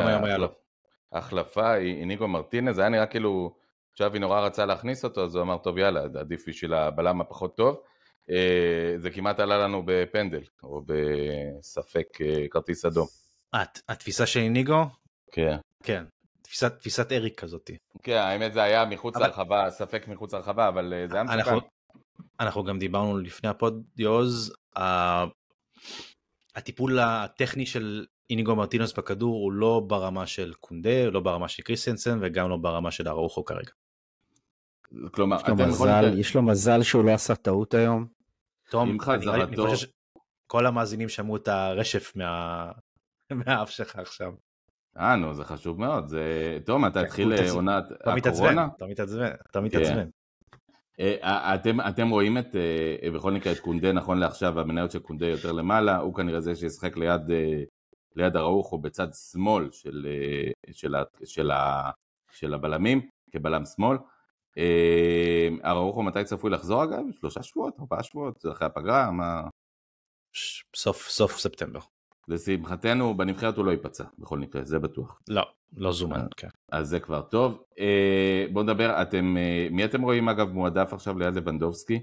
A: ההחלפה, איניגו מרטינז, היה נראה כאילו... עכשיו היא נורא רצה להכניס אותו, אז הוא אמר, טוב, יאללה, עדיף בשביל הבלם הפחות טוב. אה, זה כמעט עלה לנו בפנדל, או בספק אה, כרטיס אדום.
C: אה, התפיסה של ניגו? כן. כן, תפיסת, תפיסת אריק כזאת.
A: כן, האמת זה היה מחוץ אבל... לרחבה, ספק מחוץ לרחבה,
C: אבל זה היה מסוכן. אנחנו, גם דיברנו לפני הפודיוז, ה... הטיפול הטכני של איניגו מרטינוס בכדור הוא לא ברמה של קונדה, לא ברמה של קריסטנסן וגם לא ברמה של אראוחו כרגע. כלומר, יש לו, מזל, יכול...
B: יש לו מזל שהוא לא עשה טעות היום. תום, אני, אני חושב
C: שכל המאזינים שמעו את הרשף מה... [laughs] מהאף שלך עכשיו. אה, נו, זה חשוב מאוד. זה... תום, אתה כן, התחיל אה, עונת הקורונה? אתה מתעצבן, אתה כן. מתעצבן.
A: אה, אה, אתם, אתם רואים את, בכל מקרה, את קונדה נכון לעכשיו, המניות של קונדה יותר למעלה, הוא כנראה זה שישחק ליד, ליד הרעוך או בצד שמאל של, של, של, של, של הבלמים, כבלם שמאל. אראוחו אה, מתי צפוי לחזור אגב? שלושה שבועות? ארבעה שבועות? אחרי הפגרה? מה... סוף, סוף ספטמבר. לשמחתנו, בנבחרת הוא לא ייפצע, בכל מקרה, זה בטוח. לא, לא זומן, אה, כן. אז זה כבר טוב. אה, בואו נדבר, אתם, מי אתם רואים אגב מועדף עכשיו ליד לבנדובסקי?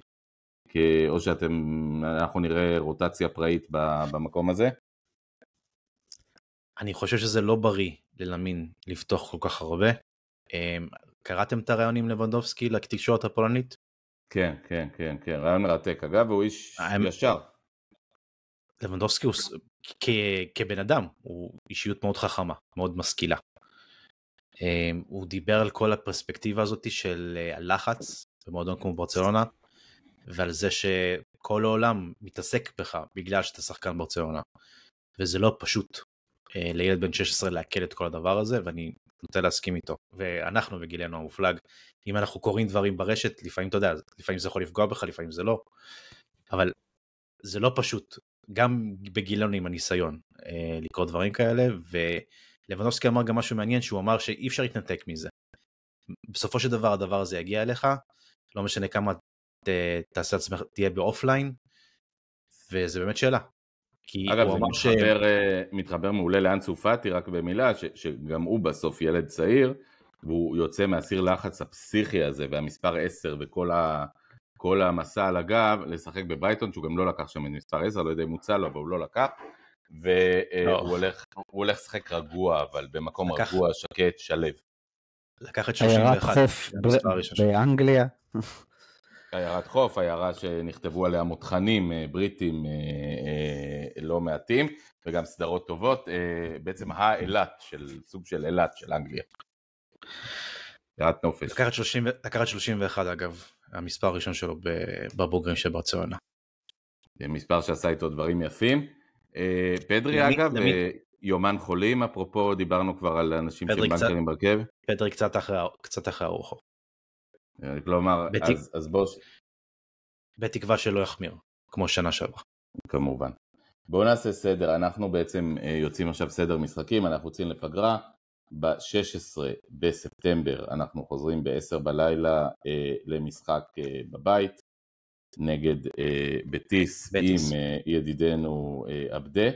A: או שאתם,
C: אנחנו נראה רוטציה פראית במקום הזה? אני חושב שזה לא בריא ללמין לפתוח כל כך הרבה. קראתם את הרעיון עם לבנדובסקי לתקשורת הפולנית? כן, כן, כן, כן, רעיון מרתק. אגב, הוא איש I'm... ישר. לבנדובסקי הוא כ- כבן אדם, הוא אישיות מאוד חכמה, מאוד משכילה. אמ, הוא דיבר על כל הפרספקטיבה הזאת של אה, הלחץ במועדון כמו ברצלונה, ועל זה שכל העולם מתעסק בך בגלל שאתה שחקן ברצלונה. וזה לא פשוט. אה, לילד בן 16 לעכל את כל הדבר הזה, ואני נוטה להסכים איתו. ואנחנו בגילנו המופלג, אם אנחנו קוראים דברים ברשת, לפעמים, אתה יודע, לפעמים זה יכול לפגוע בך, לפעמים זה לא, אבל זה לא פשוט, גם בגילנו עם הניסיון אה, לקרוא דברים כאלה, ולבנוסקי אמר גם משהו מעניין, שהוא אמר שאי אפשר להתנתק מזה. בסופו של דבר הדבר הזה יגיע אליך, לא משנה כמה ת, אה, תעשה עצמך, תהיה באופליין, וזה באמת שאלה, כי אגב, הוא אמר ש... אגב, זה מתחבר מעולה לאן צופתי,
A: רק במילה, ש, שגם הוא בסוף ילד צעיר, והוא יוצא מהסיר לחץ הפסיכי הזה, והמספר 10 וכל ה... כל המסע על הגב, לשחק בברייטון, שהוא גם לא לקח שם את מספר 10, לא יודע אם הוצע לו, אבל הוא לא לקח. והוא אה, לא. הולך, לשחק רגוע, אבל במקום לקח... רגוע, שקט, שלו. לקח את 31,
B: באנגליה.
A: עיירת חוף, עיירה שנכתבו עליה מותחנים אה, בריטים אה, אה, לא מעטים, וגם סדרות טובות, בעצם האילת,
C: של סוג של אילת של אנגליה. עיירת נופש. לקחת 31 אגב, המספר הראשון שלו בבוגרים של ברצלונה.
A: זה מספר שעשה איתו דברים יפים. פדרי למי, אגב, למי... יומן חולים, אפרופו דיברנו כבר על אנשים שהם בנקרים בהרכב. פדרי קצת אחרי, קצת אחרי הרוחו. אה, כלומר, בת... אז, אז בוא...
C: בתקווה שלא יחמיר,
A: כמו שנה שעברה. כמובן. בואו נעשה סדר, אנחנו בעצם אה, יוצאים עכשיו סדר משחקים, אנחנו יוצאים לפגרה, ב-16 בספטמבר אנחנו חוזרים ב-10 בלילה אה, למשחק אה, בבית נגד אה, בטיס, בטיס עם אה, ידידנו אה, עבדה,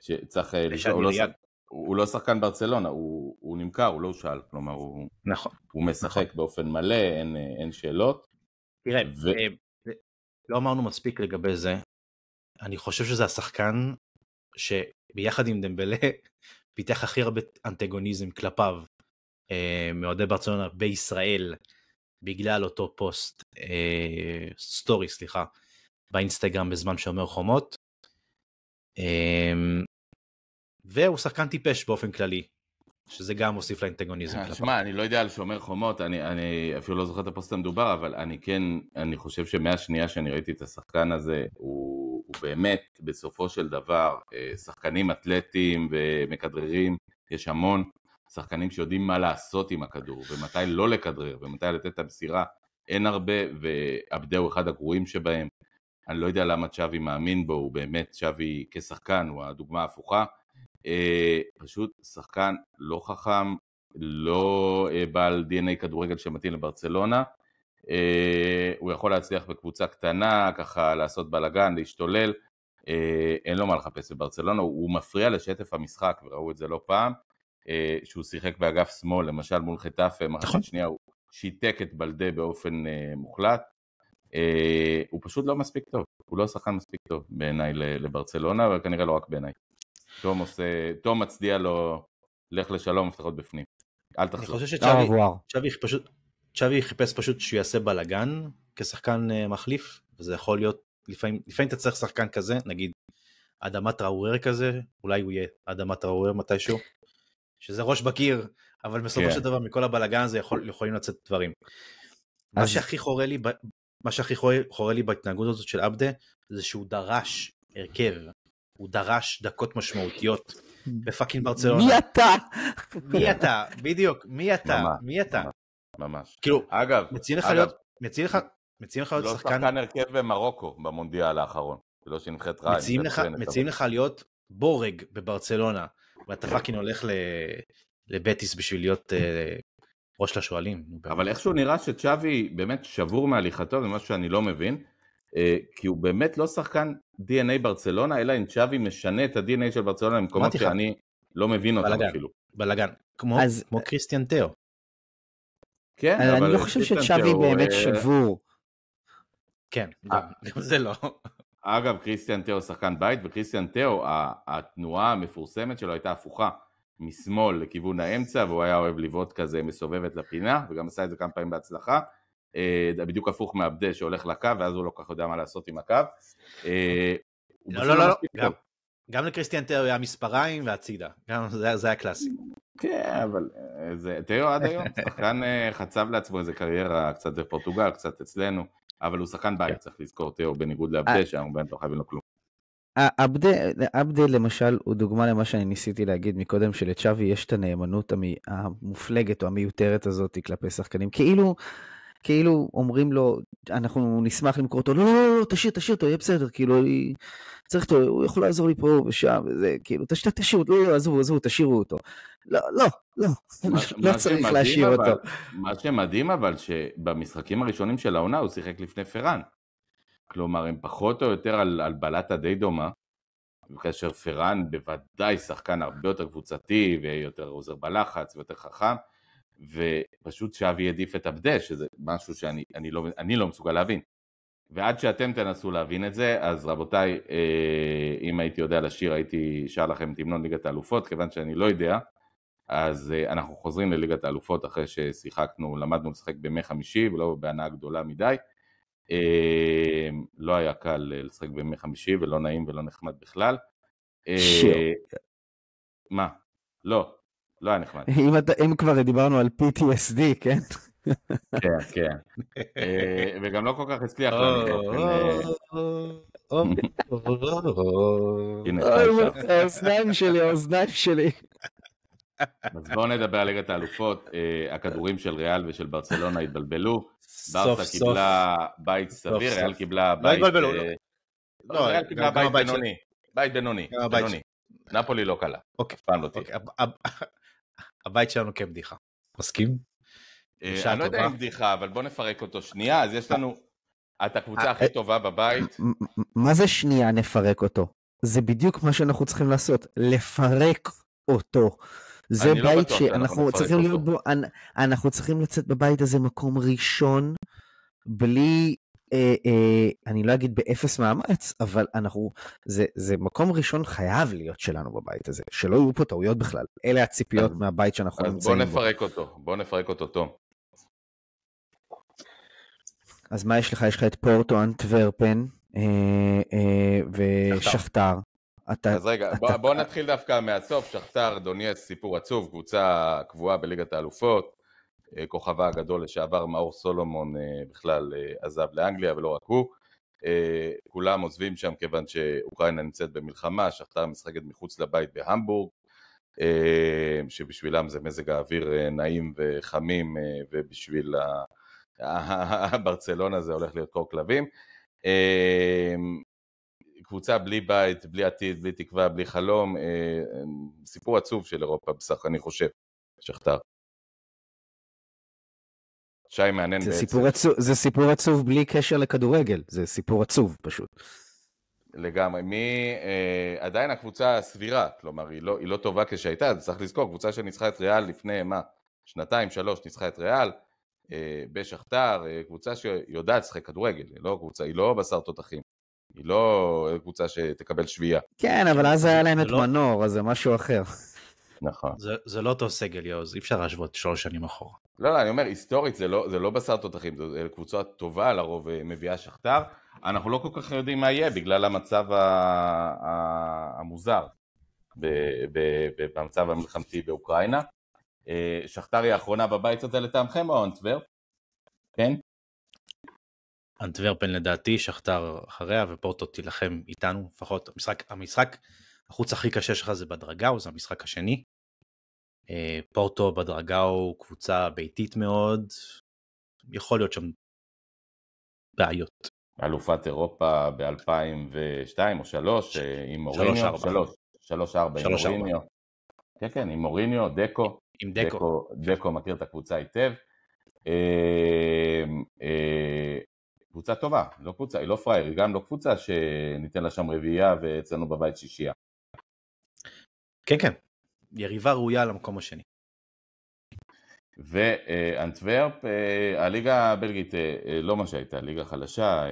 A: שצריך אה, לשאול... הוא לא שחקן ברצלונה, הוא, הוא נמכר, הוא לא הושאל, כלומר הוא, נכון, הוא משחק נכון. באופן מלא,
C: אין, אין שאלות. תראה, ו...
A: אה,
C: לא אמרנו מספיק לגבי זה, אני חושב שזה השחקן שביחד עם דמבלה [laughs] פיתח הכי הרבה אנטגוניזם כלפיו אה, מאוהדי ברצלונה בישראל, בגלל אותו פוסט, אה, סטורי סליחה, באינסטגרם בזמן שומר חומות. אה, והוא שחקן טיפש באופן כללי, שזה גם מוסיף לאנטגוניזם. אה, שמע, אני לא יודע על שומר חומות, אני, אני
A: אפילו לא זוכר את הפוסט המדובר, אבל אני כן, אני חושב שמהשנייה שאני ראיתי את השחקן הזה, הוא, הוא באמת, בסופו של דבר, אה, שחקנים אתלטיים ומכדררים, יש המון שחקנים שיודעים מה לעשות עם הכדור, ומתי לא לכדרר, ומתי לתת את המסירה, אין הרבה, הוא אחד הגרועים שבהם. אני לא יודע למה צ'אבי מאמין בו, הוא באמת צ'אבי כשחקן, הוא הדוגמה ההפוכה. אה, פשוט שחקן לא חכם, לא אה, בעל דנ"א כדורגל שמתאים לברצלונה. אה, הוא יכול להצליח בקבוצה קטנה, ככה לעשות בלאגן, להשתולל. אין לו מה לחפש בברצלונה, הוא מפריע לשטף המשחק, וראו את זה לא פעם. שהוא שיחק באגף שמאל, למשל מול חטאפה, מחצית נכון. שנייה הוא שיתק את בלדה באופן מוחלט. הוא פשוט לא מספיק טוב, הוא לא שחקן מספיק טוב בעיניי לברצלונה, אבל כנראה לא רק בעיניי. תום עושה, תום מצדיע לו,
C: לך לשלום, הבטחות בפנים. אל תחזור. אני חושב שצ'אבי פשוט, צ'אבי חיפש פשוט שהוא יעשה בלאגן כשחקן אה, מחליף, וזה יכול להיות, לפעמים, לפעמים אתה צריך שחקן כזה, נגיד אדמת טראוור כזה, אולי הוא יהיה אדמת טראוור מתישהו, שזה ראש בקיר, אבל בסופו כן. של דבר מכל הבלאגן הזה יכול, יכולים לצאת דברים. אז... מה שהכי חורה לי, מה שהכי חורה לי בהתנהגות הזאת של עבדה, זה שהוא דרש הרכב. הוא דרש דקות משמעותיות בפאקינג ברצלונה. מי
B: אתה? מי
C: אתה? בדיוק, מי אתה? מי אתה? ממש. כאילו,
A: אגב, מציעים לך להיות, מציעים לך, מציעים לך להיות לא שחקן... לא שחקן הרכב במרוקו במונדיאל האחרון,
C: לא שנבחרת רעי. מציעים לך להיות בורג בברצלונה, ואתה פאקינג הולך לבטיס בשביל להיות אה, ראש לשועלים. אבל איכשהו נראה
A: שצ'אבי באמת שבור מהליכתו, זה משהו שאני לא מבין. אה, כי הוא באמת לא שחקן DNA ברצלונה, אלא אם צ'אבי משנה את ה-DNA של ברצלונה למקומות שאני לא מבין אותם
C: אפילו. בלאגן, כמו, אז... כמו קריסטיאן תאו. כן, אבל... אני לא חושב שצ'אבי באמת אה, שבור. כן, אה. גם זה לא. אגב,
A: קריסטיאן תאו שחקן בית, וקריסטיאן תאו, התנועה המפורסמת שלו הייתה הפוכה, משמאל לכיוון האמצע, והוא היה אוהב לבעוט כזה מסובבת לפינה, וגם עשה את זה כמה פעמים בהצלחה. אה, בדיוק הפוך מהבדה שהולך לקו, ואז הוא לא כל כך יודע מה לעשות עם הקו. אה, לא, לא, לא, לא.
C: גם, גם לקריסטיאן תאו היה מספריים והצידה, גם זה, זה היה קלאסי. כן,
A: אבל זה, תאו עד היום, שחקן חצב לעצמו איזה קריירה, קצת בפורטוגל, קצת אצלנו, אבל הוא שחקן בית, צריך לזכור תאו, בניגוד לעבדה, שאנחנו באמת לא
B: חייבים לו כלום. עבדה למשל הוא דוגמה למה שאני ניסיתי להגיד מקודם שלצ'אבי יש את הנאמנות המופלגת או המיותרת הזאת כלפי שחקנים כאילו כאילו אומרים לו, אנחנו נשמח למכור אותו, לא, לא, לא, לא, תשאיר, תשאיר אותו, יהיה בסדר, כאילו, אני צריך אותו, הוא יכול לעזור לי פה ושם, וזה, כאילו, תשאיר, תשאיר לא, לא, עזבו, עזבו, תשאירו אותו. לא, לא, לא, לא צריך להשאיר אותו.
A: מה שמדהים אבל, שבמשחקים הראשונים של העונה הוא שיחק לפני פראן. כלומר, הם פחות או יותר על, על בלטה די דומה, כאשר פראן בוודאי שחקן הרבה יותר קבוצתי ויותר עוזר בלחץ ויותר חכם, ופשוט שווי העדיף את הבדה, שזה משהו שאני לא, לא מסוגל להבין. ועד שאתם תנסו להבין את זה, אז רבותיי, אה, אם הייתי יודע לשיר הייתי שר לכם את המנון ליגת האלופות, כיוון שאני לא יודע, אז אה, אנחנו חוזרים לליגת האלופות אחרי ששיחקנו, למדנו לשחק בימי חמישי, ולא בהנאה גדולה מדי. אה, לא היה קל לשחק בימי חמישי, ולא נעים ולא נחמד בכלל. שיר. מה? לא, לא היה נחמד.
B: אם, אתה, אם כבר דיברנו על PTSD, כן? כן, כן.
A: אה, וגם לא כל כך הצליח
B: האוזניים שלי, האוזניים שלי.
A: אז בואו נדבר על ליגת האלופות. אה, הכדורים של ריאל ושל ברצלונה התבלבלו. ברסה קיבלה בית סביר, ריאל קיבלה לא בית... אה, לא. לא, לא ריאל קיבלה בית בינוני. בית בינוני. נפולי לא קלה.
C: אוקיי. הבית שלנו כבדיחה. מסכים? אה, אני לא יודע אם
A: בדיחה, אבל בוא נפרק אותו שנייה, אז יש אה, לנו... את הקבוצה אה, הכי אה, טובה בבית.
B: מה זה שנייה נפרק אותו? זה בדיוק מה שאנחנו צריכים לעשות, לפרק אותו. זה לא בית לא שאנחנו צריכים אותו. להיות בו, אנחנו צריכים לצאת בבית הזה מקום ראשון, בלי אה, אה, אני לא אגיד באפס מאמץ, אבל אנחנו, זה, זה מקום ראשון חייב להיות שלנו בבית הזה, שלא יהיו פה טעויות בכלל. אלה הציפיות אז, מהבית שאנחנו נמצאים בו. אז בוא נפרק
A: בו. אותו, בוא נפרק אותו, תום.
B: אז מה יש לך? יש לך את פורטו, אנטוורפן אה, אה, ושכתר. אתה, אז רגע, אתה... בוא,
A: בוא נתחיל דווקא מהסוף. שכתר, דוניאס, סיפור עצוב, קבוצה קבועה בליגת האלופות. כוכבה הגדול לשעבר מאור סולומון אה, בכלל אה, עזב לאנגליה ולא רק הוא. אה, כולם עוזבים שם כיוון שאוקראינה נמצאת במלחמה, שכתר משחקת מחוץ לבית בהמבורג, שבשבילם זה מזג האוויר נעים וחמים ובשביל הברצלונה זה הולך להיות קור כלבים. קבוצה בלי בית, בלי עתיד, בלי תקווה, בלי חלום, סיפור עצוב של אירופה בסך, אני חושב, שכתר. שי מאנן זה בעצם. סיפור עצוב,
B: זה סיפור עצוב בלי קשר לכדורגל, זה סיפור עצוב פשוט.
A: לגמרי. מי, אה, עדיין הקבוצה הסבירה, כלומר, היא לא, היא לא טובה כשהייתה, אז צריך לזכור, קבוצה שניצחה את ריאל לפני, מה, שנתיים, שלוש, ניצחה את ריאל, אה, בשכתר, אה, קבוצה שיודעת לשחק כדורגל, היא לא קבוצה, היא לא בשר תותחים. היא לא קבוצה שתקבל שביעייה.
B: כן, אבל אז היה להם את לא... מנור, אז זה משהו אחר. נכון.
C: זה, זה לא אותו סגל יוז, אי אפשר להשוות שלוש שנים אחורה.
A: לא, לא, אני אומר, היסטורית זה לא, זה לא בשר תותחים, זו קבוצה טובה לרוב אה, מביאה שכתר. אנחנו לא כל כך יודעים מה יהיה בגלל המצב ה, ה, המוזר ב, ב, ב, במצב המלחמתי באוקראינה. אה, שכתר היא האחרונה בבית הזה לטעמכם או אנטוורפ?
C: כן? אנטוורפן לדעתי, שכתר אחריה ופורטו תילחם איתנו, לפחות המשחק, המשחק החוץ הכי קשה שלך זה בדרגאו, זה המשחק השני. אה, פורטו בדרגאו קבוצה ביתית מאוד, יכול להיות שם בעיות. אלופת אירופה ב-2002
A: או 3 אה, עם מוריניו, 3, 4 עם מוריניו. כן, כן, עם מוריניו, דקו. עם דקו. דקו, כן. מכיר את הקבוצה היטב. אה, קבוצה טובה, לא קבוצה, היא לא פראייר, היא גם לא קבוצה שניתן לה שם רביעייה ואצלנו בבית שישייה.
C: כן, כן. יריבה ראויה למקום השני.
A: ואנטוורפ, אה, הליגה הבלגית אה, אה, לא מה שהייתה, ליגה חלשה,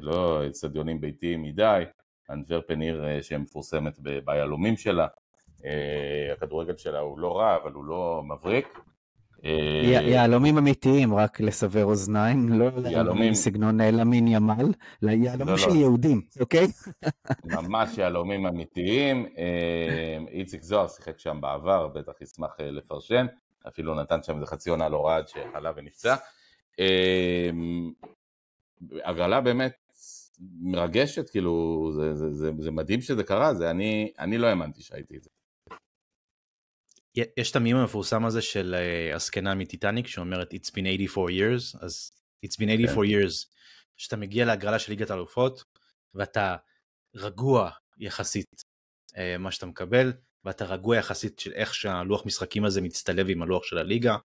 A: לא אצטדיונים ביתיים מדי, אנטוורפן עיר שמפורסמת ביהלומים שלה, הכדורגל שלה הוא לא רע, אבל הוא לא מבריק, אה, יהלומים
B: אמיתיים, רק לסבר אוזניים, [laughs] לא יהלומים סגנון למין ימל, אלא יהלומים לא, לא. של יהודים, אוקיי?
A: ממש יהלומים אמיתיים, אה, איציק זוהר שיחק שם בעבר, בטח ישמח אה, לפרשן, אפילו נתן שם איזה חצי עונה לא רעד שחלה ונפצע. הגרלה באמת מרגשת, כאילו,
C: זה מדהים שזה קרה, אני לא האמנתי שהייתי את זה. יש את המיום המפורסם הזה של אה, הזקנה מטיטניק שאומרת It's been 84 years, אז It's been 84 כן. okay. years, שאתה מגיע להגרלה של ליגת האלופות ואתה רגוע יחסית אה, מה שאתה מקבל, ואתה רגוע יחסית של איך שהלוח משחקים הזה מצטלב עם הלוח של הליגה.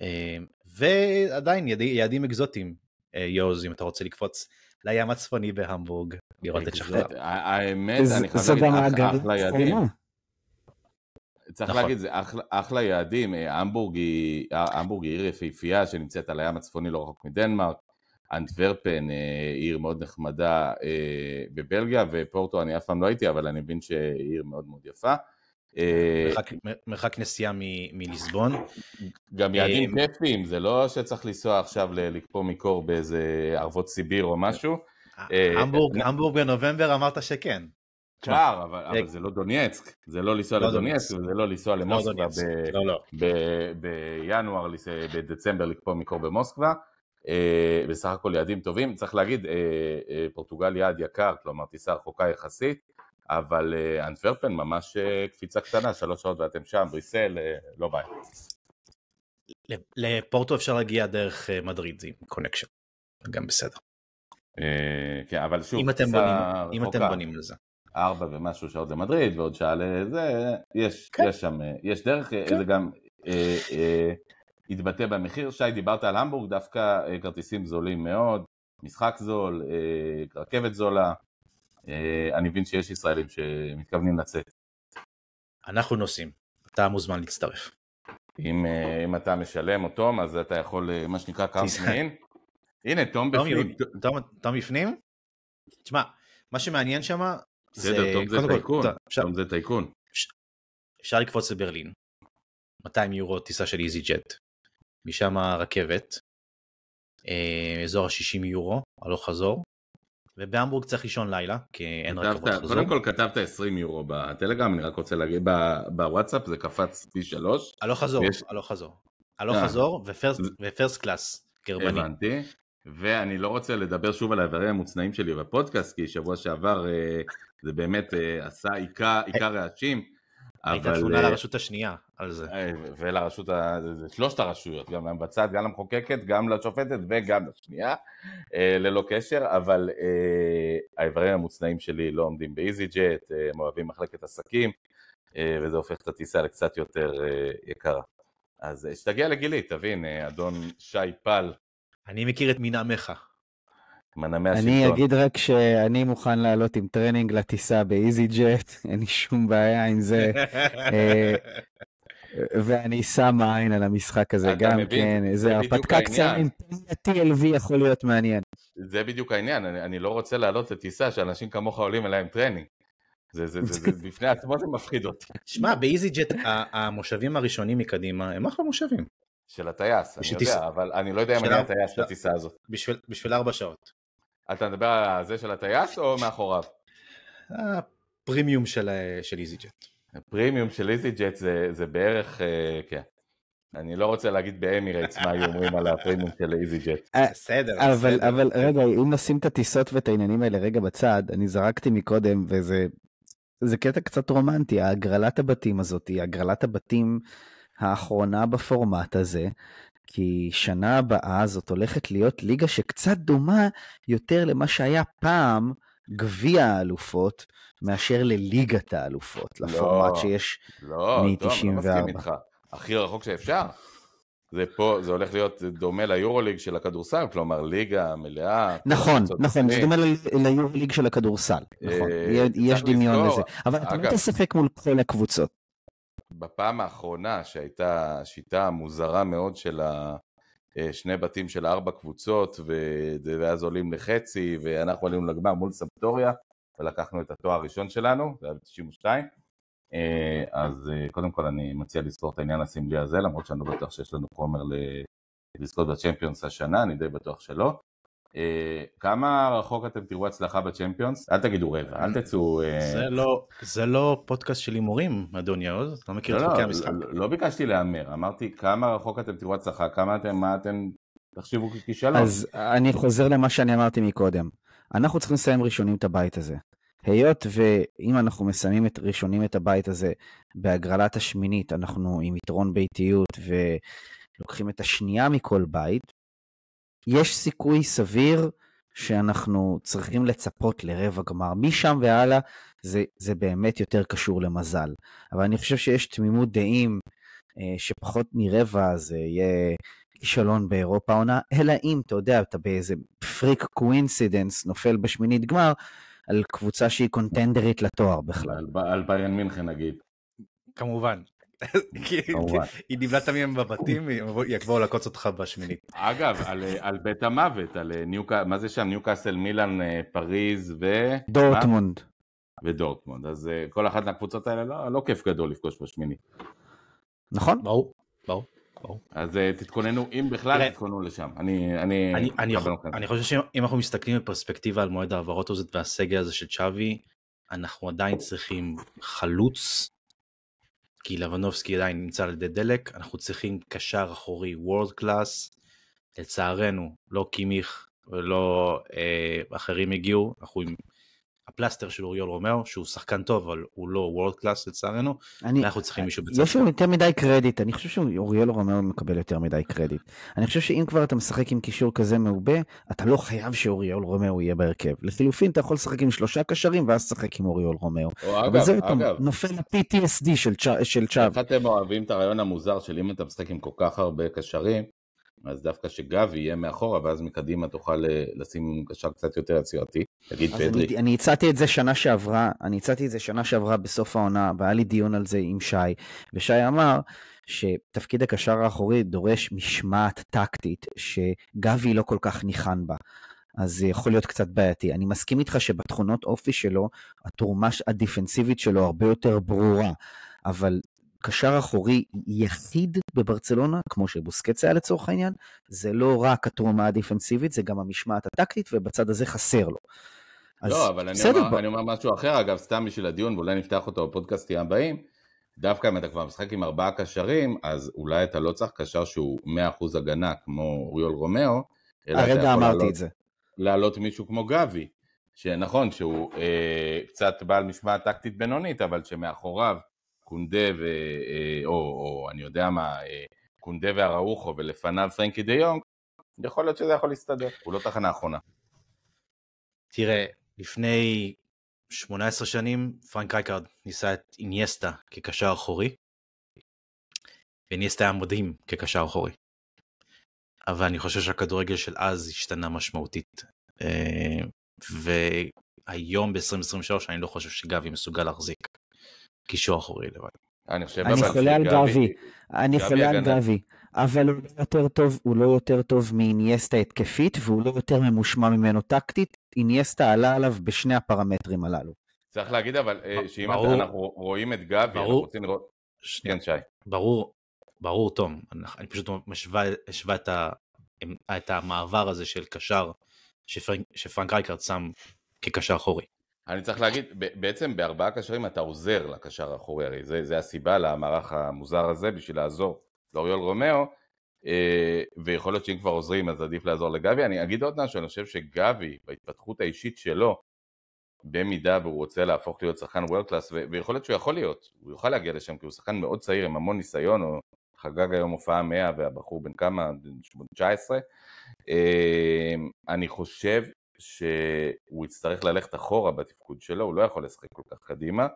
C: אה, ועדיין יעדים, יעדים אקזוטיים, יוז, אם אתה רוצה לקפוץ לים הצפוני בהמבורג, לראות את שחרר. האמת, אני חייב להגיד, אחלה יעדים. כן.
A: צריך נכון. להגיד, זה אחלה, אחלה יעדים, המבורג אה, היא, המבורג אה, היא עיר יפהפייה שנמצאת על הים הצפוני לא רחוק מדנמרק, אנטוורפן אה, עיר מאוד נחמדה בבלגיה, ופורטו אני אף פעם לא הייתי, אבל אני מבין שהיא עיר מאוד מאוד יפה. מרחק,
C: מרחק נסיעה מליסבון.
A: גם יעדים כיפיים, זה לא שצריך לנסוע עכשיו לקפוא מקור באיזה ערבות סיביר או משהו.
C: המבורג בנובמבר אמרת שכן.
A: כבר, אבל, זה לא דונייצק, זה לא לנסוע לא לדונייצק וזה לא לנסוע לא למוסקבה לא, בינואר, בדצמבר לקפוא מקור במוסקבה. אה, בסך הכל יעדים טובים, צריך להגיד, אה, אה, פורטוגל יעד יקר, כלומר טיסה רחוקה יחסית, אבל אנטוורפן ממש קפיצה קטנה, שלוש שעות ואתם שם, בריסל, לא בעיה.
C: לפורטו אפשר להגיע דרך מדריד עם קונקשן, גם בסדר. כן, אבל שוב, אם אתם
B: אם אתם בונים לזה.
A: ארבע ומשהו שעות למדריד ועוד שעה לזה, יש, כן. יש שם, אה, יש דרך, אה, כן. זה גם אה, אה, התבטא במחיר. שי, דיברת על המבורג, דווקא אה, כרטיסים זולים מאוד, משחק זול, אה, רכבת זולה, אה, אני מבין שיש ישראלים שמתכוונים לצאת. אנחנו נוסעים, אתה מוזמן להצטרף. אם, אה, אם אתה משלם או תום, אז אתה יכול, אה,
C: מה שנקרא, קרסמין. הנה, תום בפנים. תום בפנים? תשמע, מה שמעניין שם בסדר, תום זה טייקון, תום זה טייקון. אפשר לקפוץ לברלין, 200 יורו טיסה של איזי ג'ט, משם הרכבת, אה, אזור ה-60 יורו, הלוך חזור, ובהמבורג צריך לישון לילה, כי אין רכבות חזור. קודם כל
A: כתבת 20 יורו בטלגרם, אני רק רוצה להגיד, בוואטסאפ זה קפץ פי שלוש. הלוך חזור,
C: הלוך חזור. הלוך אה.
A: חזור ופרס קלאס
C: גרבני. הבנתי.
A: ואני לא רוצה לדבר שוב על האיברים המוצנעים שלי בפודקאסט, כי שבוע שעבר אה, זה באמת אה, עשה עיקר, רעשים. הייתה תלונה אה, לרשות השנייה על זה. אה, ולרשות, שלושת הרשויות, גם למבצעת, גם למחוקקת, גם לשופטת וגם לשנייה, ללא קשר, אבל האיברים המוצנעים שלי לא עומדים באיזי ג'ט, הם אוהבים מחלקת עסקים, וזה הופך את הטיסה לקצת יותר יקרה. אז שתגיע לגילי, תבין, אדון שי
C: פל. אני מכיר את מנעמך.
B: מנעמי השלטון. אני אגיד רק שאני מוכן לעלות עם טרנינג לטיסה באיזי ג'ט, [laughs] אין לי שום בעיה עם זה. [laughs] אה, ואני שם עין על המשחק הזה גם מבין, כן, זה הרפתקה קצרה TLV יכול להיות מעניין.
A: זה בדיוק העניין, אני, אני לא רוצה לעלות לטיסה שאנשים כמוך עולים אליה עם טרנינג. זה, זה, זה, זה בפני [laughs] עצמו זה מפחיד אותי. שמע, באיזי
C: ג'ט המושבים הראשונים מקדימה הם אחלה מושבים. של הטייס, אני יודע, אבל אני לא יודע אם אני הטייס לטיסה הזאת. בשביל ארבע שעות.
A: אתה מדבר על זה של הטייס או מאחוריו? הפרימיום של, איזי אה, ג'ט. הפרימיום של איזי ג'ט זה, זה בערך, אה, כן. אני לא רוצה להגיד באמירייטס מה היו אומרים על הפרימיום של איזי אה, ג'ט. בסדר. אבל, בסדר. אבל
B: רגע, אם נשים את הטיסות ואת העניינים האלה רגע בצד, אני זרקתי מקודם וזה זה קטע קצת רומנטי, הגרלת הבתים הזאת, הגרלת הבתים האחרונה בפורמט הזה, כי שנה הבאה זאת הולכת להיות ליגה שקצת דומה יותר למה שהיה פעם גביע האלופות, מאשר לליגת האלופות, לא, לפורמט שיש לא, מ-94. לא, אני לא מסכים איתך.
A: הכי רחוק שאפשר. זה פה, זה הולך להיות דומה ליורוליג של הכדורסל, כלומר ליגה מלאה. נכון, נכון, זה דומה
B: ליורוליג של הכדורסל, נכון, אה, יש דמיון לזה. אבל אתה לא מול כל הקבוצות.
A: בפעם האחרונה שהייתה שיטה מוזרה מאוד של אה, שני בתים של ארבע קבוצות, ואז עולים לחצי, ואנחנו עלינו לגמר מול סמפטוריה, ולקחנו את התואר הראשון שלנו, זה היה ב-92. אה, אז אה, קודם כל אני מציע לזכור את העניין הסמלי הזה, למרות שאני לא בטוח שיש לנו חומר לזכות בצ'מפיונס השנה, אני די בטוח שלא. אה, כמה רחוק אתם תראו הצלחה בצ'מפיונס? אל תגידו רבע, אל תצאו... אה, זה לא, זה לא פודקאסט
C: של הימורים, אדוני יעוז,
A: אתה לא מכיר את לא, לא, חוקי לא, המשחק. לא ביקשתי להמר, אמרתי כמה רחוק אתם תראו הצלחה, כמה אתם, מה אתם תחשבו ככישלון. אז אני חוזר
B: למה שאני אמרתי מקודם. אנחנו צריכים לסיים ראשונים את הבית הזה. היות ואם אנחנו מסיימים את ראשונים את הבית הזה בהגרלת השמינית, אנחנו עם יתרון ביתיות ולוקחים את השנייה מכל בית, יש סיכוי סביר שאנחנו צריכים לצפות לרבע גמר. משם והלאה זה, זה באמת יותר קשור למזל. אבל אני חושב שיש תמימות דעים אה, שפחות מרבע זה יהיה כישלון באירופה עונה, אלא אם, אתה יודע, אתה באיזה פריק קווינסידנס נופל בשמינית גמר על קבוצה שהיא קונטנדרית לתואר בכלל. על, על בריין מינכן
A: נגיד.
C: כמובן. היא נמלטת מהם בבתים, יקבור לעקוץ אותך בשמינית.
A: אגב, על בית המוות, על אה, מה זה שם, ניוקאסל, מילאן, אה, פריז ו...
B: דורטמונד.
A: ודורטמונד, אז אה, כל אחת מהקבוצות האלה לא, לא כיף גדול לפגוש בשמינית. נכון. ברור, ברור. אז תתכוננו, אם בכלל תתכוננו לשם,
C: אני לא חושב שאם אנחנו מסתכלים בפרספקטיבה על מועד ההעברות הזאת והסגל הזה של צ'אבי, אנחנו עדיין צריכים חלוץ, כי לבנובסקי עדיין נמצא על ידי דלק, אנחנו צריכים קשר אחורי וורד קלאס, לצערנו לא קימיך ולא אה, אחרים הגיעו, אנחנו עם הפלסטר של אוריול רומאו, שהוא שחקן טוב, אבל הוא לא וורד קלאס לצערנו, אני, אנחנו צריכים
B: מישהו לא בצד. יש לו יותר מדי קרדיט, אני חושב שאוריול רומאו מקבל יותר מדי קרדיט. אני חושב שאם כבר אתה משחק עם קישור כזה מעובה, אתה לא חייב שאוריול רומאו יהיה בהרכב. לחילופין, אתה יכול לשחק עם שלושה קשרים, ואז תשחק עם אוריול רומאו. או, אבל אגב, זה אגב. נופל ל-PTSD של
A: צ'אב. איך אתם אוהבים את הרעיון המוזר של אם אתה משחק עם כל כך הרבה קשרים, אז דווקא שגבי יהיה מאחורה, ואז מקדימה תוכל אה, לשים קשר קצת יותר עצירתי. תגיד, פדרי. אני,
B: אני הצעתי את זה שנה שעברה, אני הצעתי את זה שנה שעברה בסוף העונה, והיה לי דיון על זה עם שי, ושי אמר שתפקיד הקשר האחורי דורש משמעת טקטית, שגבי לא כל כך ניחן בה. אז זה יכול להיות קצת בעייתי. אני מסכים איתך שבתכונות אופי שלו, התרומה הדיפנסיבית שלו הרבה יותר ברורה, אבל קשר אחורי יחיד בברצלונה, כמו שבוסקץ היה לצורך העניין, זה לא רק התרומה הדיפנסיבית, זה גם המשמעת הטקטית, ובצד הזה חסר לו. אז לא, אבל אני, אומר, ב... אני
A: אומר משהו אחר, אגב, סתם בשביל הדיון, ואולי נפתח אותו בפודקאסטים הבאים, דווקא אם אתה כבר משחק עם ארבעה קשרים, אז אולי אתה לא צריך קשר שהוא 100% הגנה, כמו אוריול רומאו, אלא הרגע אתה יכול אמרתי לעלות, את זה. לעלות מישהו כמו גבי, שנכון שהוא אה, קצת בעל משמעת טקטית בינונית, אבל שמאחוריו קונדה ו... אה, או, או אני יודע מה, אה, קונדה והראוכו ולפניו פרנקי דה יונג, יכול להיות שזה יכול להסתדר, הוא לא תחנה
C: אחרונה. תראה, לפני 18 שנים פרנק רייקארד ניסה את אינייסטה כקשר אחורי, ואינייסטה היה מדהים כקשר אחורי. אבל אני חושב שהכדורגל של אז השתנה משמעותית. אה, והיום ב-2023 אני לא חושב שגבי מסוגל להחזיק קישור אחורי לבד. אני חושב אני חולה על גבי, אני חולה על גבי,
B: אבל הוא לא יותר טוב, הוא לא יותר טוב מאינייסטה התקפית, והוא לא יותר ממושמע ממנו טקטית, אינייסטה עלה עליו בשני הפרמטרים הללו.
A: צריך להגיד אבל אה, שאם אנחנו רואים
C: את גבי, אנחנו רוצים לראות... כן, שי. ברור, ברור, תום. אני פשוט משווה את, ה, את המעבר הזה של קשר שפרנק רייקרד שם כקשר אחורי. אני צריך להגיד, בעצם
A: בארבעה קשרים אתה עוזר לקשר האחורי, הרי זה, זה הסיבה למערך המוזר הזה, בשביל לעזור לאוריול רומאו, אה, ויכול להיות שאם כבר עוזרים אז עדיף לעזור לגבי. אני אגיד עוד משהו, אני חושב שגבי, בהתפתחות האישית שלו, במידה והוא רוצה להפוך להיות שחקן וורד קלאס, ויכול להיות שהוא יכול להיות, הוא יוכל להגיע לשם, כי הוא שחקן מאוד צעיר עם המון ניסיון, הוא חגג היום הופעה 100 והבחור בן כמה? בן 19. אה, אני חושב שהוא יצטרך ללכת אחורה בתפקוד שלו, הוא לא יכול לשחק כל כך קדימה,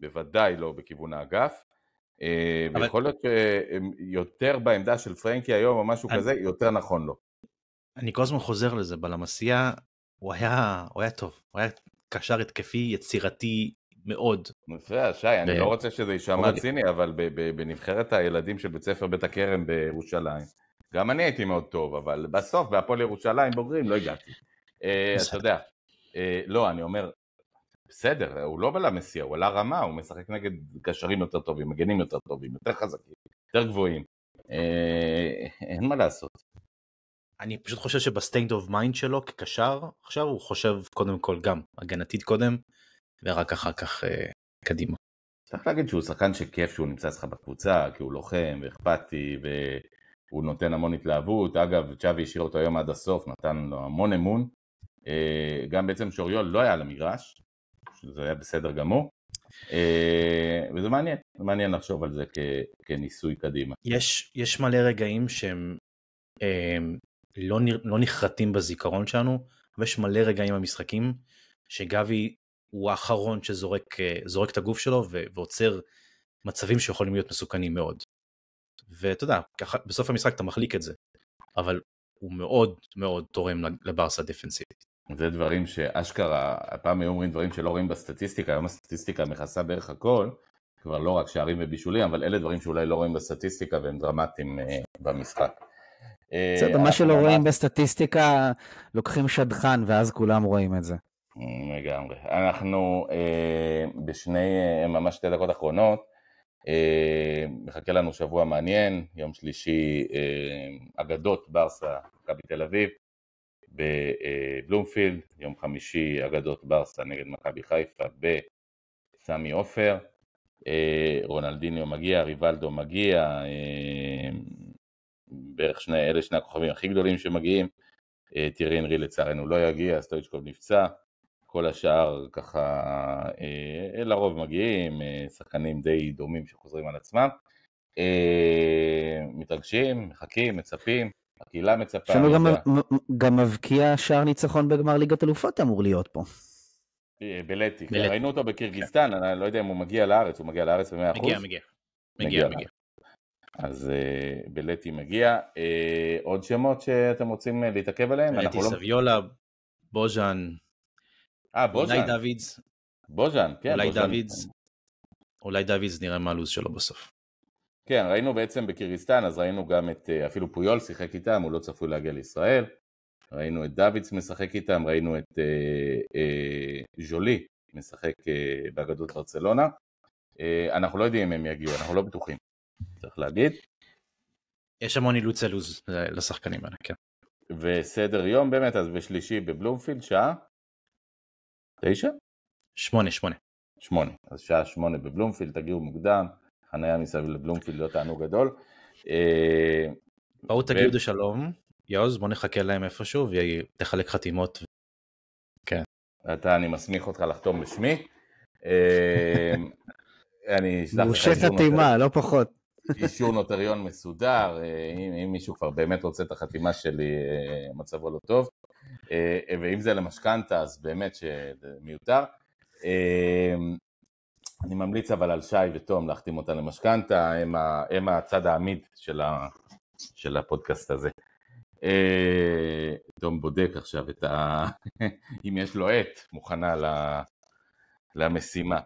A: בוודאי לא בכיוון האגף.
C: אה, אבל...
A: ויכול להיות שיותר בעמדה של פרנקי היום או משהו אני... כזה, יותר נכון לו.
C: אני כל הזמן חוזר לזה, בלמסיה הוא היה, הוא היה טוב, הוא היה קשר התקפי יצירתי מאוד. נפלא, שי, אני לא רוצה שזה יישמע ציני, אבל
A: בנבחרת הילדים של בית ספר בית הכרם בירושלים, גם אני הייתי מאוד טוב, אבל בסוף בהפועל ירושלים בוגרים לא הגעתי. אה, אתה יודע, אה, לא, אני אומר, בסדר, הוא לא בלם מסיע, הוא עלה רמה, הוא משחק נגד קשרים יותר טובים, מגנים יותר
C: טובים, יותר חזקים, יותר גבוהים. אה, אין מה לעשות. אני פשוט חושב שבסטיינד אוף מיינד שלו כקשר, עכשיו הוא חושב קודם כל גם הגנתית קודם, ורק אחר כך קדימה. צריך להגיד שהוא שחקן שכיף שהוא נמצא אצלך
A: בקבוצה, כי הוא לוחם ואכפתי והוא נותן המון התלהבות. אגב, צ'אבי השאיר אותו היום עד הסוף, נתן לו המון אמון, אה, גם בעצם שאוריול לא היה על המגרש, שזה היה בסדר גמור. אה, וזה מעניין, זה מעניין לחשוב על זה כ- כניסוי קדימה.
C: יש, יש מלא רגעים שהם הם, אה, לא, לא נחרטים בזיכרון שלנו, אבל יש מלא רגעים במשחקים שגבי הוא האחרון שזורק את הגוף שלו ו, ועוצר מצבים שיכולים להיות מסוכנים מאוד. ואתה יודע, בסוף המשחק אתה מחליק את זה, אבל הוא מאוד מאוד תורם לברסה דפנסיבית.
A: זה דברים שאשכרה, הפעם היו אומרים דברים שלא רואים בסטטיסטיקה, היום הסטטיסטיקה מכסה בערך הכל, כבר לא רק שערים ובישולים, אבל אלה דברים שאולי לא רואים בסטטיסטיקה והם דרמטיים אה, במשחק. בסדר, אה, מה שלא
B: רואים בסטטיסטיקה, לוקחים שדכן ואז כולם רואים את זה. Mm,
A: לגמרי. אנחנו אה, בשני, ממש שתי דקות אחרונות, מחכה לנו שבוע מעניין, יום שלישי אגדות ברסה, מכבי תל אביב. בבלומפילד, יום חמישי אגדות ברסה נגד מכבי חיפה בסמי עופר, אה, רונלדיניו מגיע, ריבלדו מגיע, אה, בערך שני, אלה שני הכוכבים הכי גדולים שמגיעים, אה, טירי אנרי לצערנו לא יגיע, סטויצ'קוב נפצע, כל השאר ככה לרוב מגיעים, שחקנים די דומים שחוזרים על עצמם, מתרגשים, מחכים, מצפים, הקהילה מצפה... שם גם,
B: גם מבקיע שער ניצחון בגמר ליגת אלופות אמור להיות פה.
A: אה, בלטי, בלטי. ראינו אותו בקירגיסטן, כן. אני לא יודע אם הוא מגיע לארץ, הוא מגיע לארץ ב-100%? מגיע, מגיע. מגיע, מגיע. אז אה, בלטי מגיע. אה, עוד שמות שאתם רוצים להתעכב עליהם? בלטי לא-
C: סביולה, בוז'אן. אה, בוז'אן. אולי דוידס. בוז'אן, כן. אולי דוידס. אולי דוידס נראה מה הלו"ז שלו בסוף.
A: כן, ראינו בעצם בקיריסטן, אז ראינו גם את, אה, אפילו פויול שיחק איתם, הוא לא צפוי להגיע לישראל. ראינו את דוידס משחק איתם, ראינו את אה, אה, ז'ולי משחק אה, באגדות ברצלונה. אה, אנחנו לא יודעים אם הם יגיעו, אנחנו לא בטוחים, צריך להגיד.
C: יש המון אילוץ אלוז אה, לשחקנים האלה, כן.
A: וסדר יום באמת, אז בשלישי בבלומפילד, שעה?
C: תשע? שמונה, שמונה. שמונה,
A: אז שעה שמונה בבלומפילד, תגיעו מוקדם. חניה מסביב
C: לבלומפילד לא תענוג גדול. אה, בואו תגידו שלום, יוז, בוא נחכה להם איפשהו ותחלק חתימות. כן. אתה, אני מסמיך אותך
A: לחתום בשמי. אה, [laughs] אני אשלח לך אישור נוטריון. חתימה, לא פחות. אישור נוטריון מסודר, אה, אם, אם מישהו כבר באמת רוצה את החתימה שלי, מצבו לא טוב. ואם זה למשכנתה, אז באמת שזה מיותר. אני ממליץ אבל על שי ותום להחתים אותה למשכנתה, הם, הם הצד העמיד של, ה, של הפודקאסט הזה. אה, תום בודק עכשיו את ה... [laughs] אם יש לו עט מוכנה למשימה.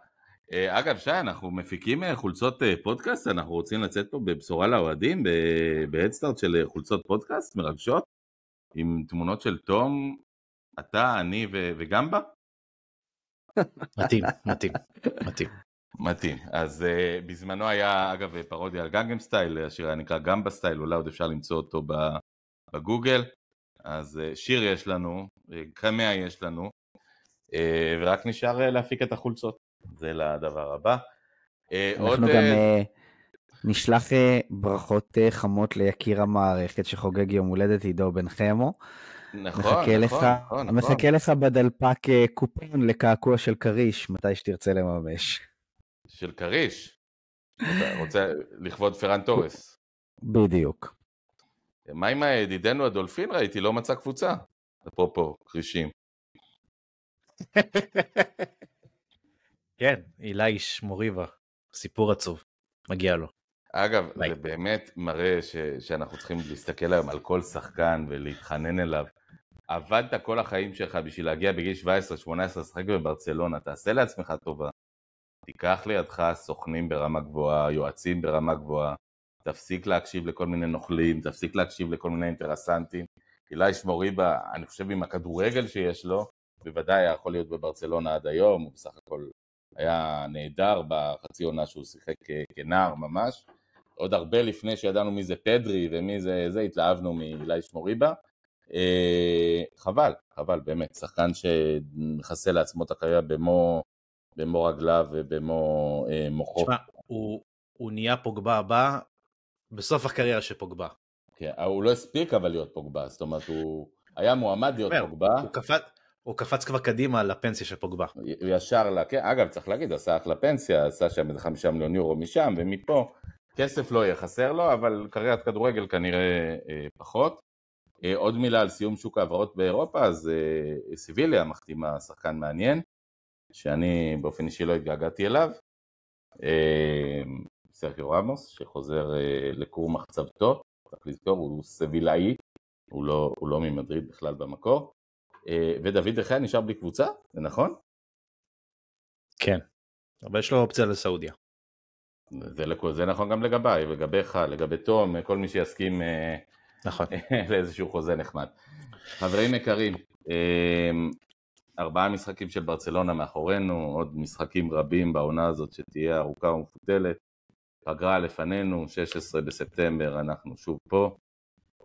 A: אה, אגב, שי, אנחנו מפיקים אה, חולצות אה, פודקאסט, אנחנו רוצים לצאת פה בבשורה לאוהדים, בהדסטארט של חולצות פודקאסט מרגשות, עם תמונות של תום, אתה, אני וגם בה. [laughs] מתאים, מתאים, מתאים. מתאים. אז uh, בזמנו היה אגב פרודיה על גנגם סטייל, השיר היה נקרא גמבה סטייל, אולי עוד אפשר למצוא אותו בגוגל. אז uh, שיר יש לנו, אה, קמע יש לנו, uh, ורק נשאר uh, להפיק את החולצות. זה לדבר הבא. Uh, אנחנו עוד, גם uh,
B: נשלח uh, ברכות uh, חמות ליקיר המערכת שחוגג יום הולדת עידו בן חמו. נכון, מחכה נכון, לך, נכון, מחכה נכון. לך בדלפק קופון לקעקוע של כריש, מתי שתרצה לממש.
A: של כריש. רוצה לכבוד פרן תורס.
B: בדיוק.
A: מה עם ידידנו הדולפין ראיתי? לא מצא קבוצה. אפרופו כרישים. [laughs]
C: כן, אילייש מוריבה. סיפור עצוב. מגיע לו.
A: אגב, ביי. זה באמת מראה ש, שאנחנו צריכים להסתכל היום על כל שחקן ולהתחנן אליו. עבדת כל החיים שלך בשביל להגיע בגיל 17-18 לשחק בברצלונה, תעשה לעצמך טובה. תיקח לידך סוכנים ברמה גבוהה, יועצים ברמה גבוהה, תפסיק להקשיב לכל מיני נוכלים, תפסיק להקשיב לכל מיני אינטרסנטים. אילי שמוריבה, אני חושב עם הכדורגל שיש לו, בוודאי היה יכול להיות בברצלונה עד היום, הוא בסך הכל היה נהדר בחצי עונה שהוא שיחק כנער ממש. עוד הרבה לפני שידענו מי זה פדרי ומי זה זה, התלהבנו מאילי שמוריבה. אה, חבל, חבל באמת, שחקן שמכסה לעצמו את הקריירה במו במו רגליו ובמו אה, מוחו. תשמע,
C: הוא, הוא נהיה פוגבה הבא בסוף הקריירה של פוגבה. כן, אה, הוא לא הספיק אבל להיות פוגבה, זאת אומרת
A: הוא היה מועמד להיות פוגבה. הוא קפץ, הוא קפץ כבר קדימה לפנסיה של פוגבה. ישר לה, כן, אגב צריך להגיד, עשה אחלה פנסיה, עשה שם איזה חמישה מיליון יורו משם ומפה. כסף לא יהיה חסר לו, אבל קריירת כדורגל כנראה אה, פחות. אה, עוד מילה על סיום שוק ההעברות באירופה, אז אה, סיביליה מחתימה שחקן מעניין. שאני באופן אישי לא התגעגעתי אליו, אמ, סרקיו רמוס, שחוזר אה, לכור מחצבתו, צריך לזכור, הוא סבילאי, הוא לא, הוא לא ממדריד בכלל במקור, אה, ודוד דחיה נשאר בלי קבוצה, זה נכון? כן, אבל יש לו אופציה לסעודיה. זה, זה נכון גם לגביי, לגביך, לגבי תום, כל מי שיסכים אה, נכון. [laughs] לאיזשהו חוזה נחמד. חברים יקרים, אמ, ארבעה משחקים של ברצלונה מאחורינו, עוד משחקים רבים בעונה הזאת שתהיה ארוכה ומפותלת. פגרה לפנינו, 16 בספטמבר, אנחנו שוב פה.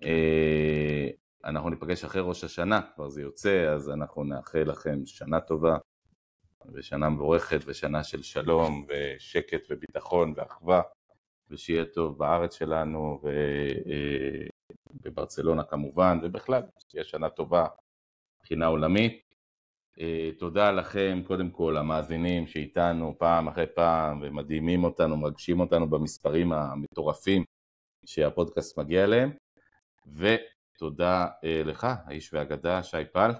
A: אה, אנחנו ניפגש אחרי ראש השנה, כבר זה יוצא, אז אנחנו נאחל לכם שנה טובה ושנה מבורכת ושנה של שלום ושקט וביטחון ואחווה, ושיהיה טוב בארץ שלנו ובברצלונה אה, כמובן, ובכלל, שתהיה שנה טובה מבחינה עולמית. אה, תודה לכם, קודם כל, המאזינים שאיתנו פעם אחרי פעם ומדהימים אותנו, מרגשים אותנו במספרים המטורפים שהפודקאסט מגיע אליהם. ותודה אה, לך, האיש והגדה, שי פל.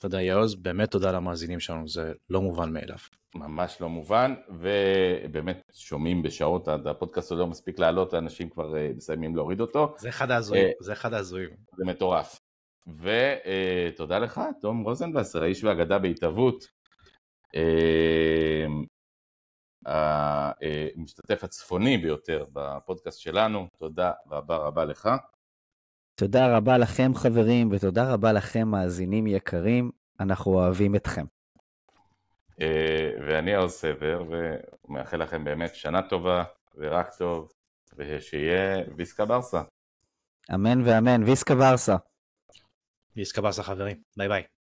A: תודה יעוז, באמת תודה למאזינים שלנו, זה לא מובן מאליו. ממש לא מובן, ובאמת שומעים בשעות, הפודקאסט עוד לא מספיק לעלות, אנשים כבר אה, מסיימים להוריד אותו. זה אחד ההזויים, זה אחד ההזויים. זה מטורף. ותודה אה, לך, תום רוזנבסר, האיש והאגדה בהתהוות, אה, אה, המשתתף הצפוני ביותר בפודקאסט שלנו, תודה רבה רבה לך.
B: תודה רבה לכם חברים, ותודה רבה לכם מאזינים יקרים, אנחנו אוהבים אתכם.
A: ואני האוס סבר, ומאחל לכם באמת שנה טובה, ורק
C: טוב, ושיהיה ויסקה ברסה.
B: אמן ואמן, ויסקה ברסה.
C: להתקבס לחברים. ביי ביי.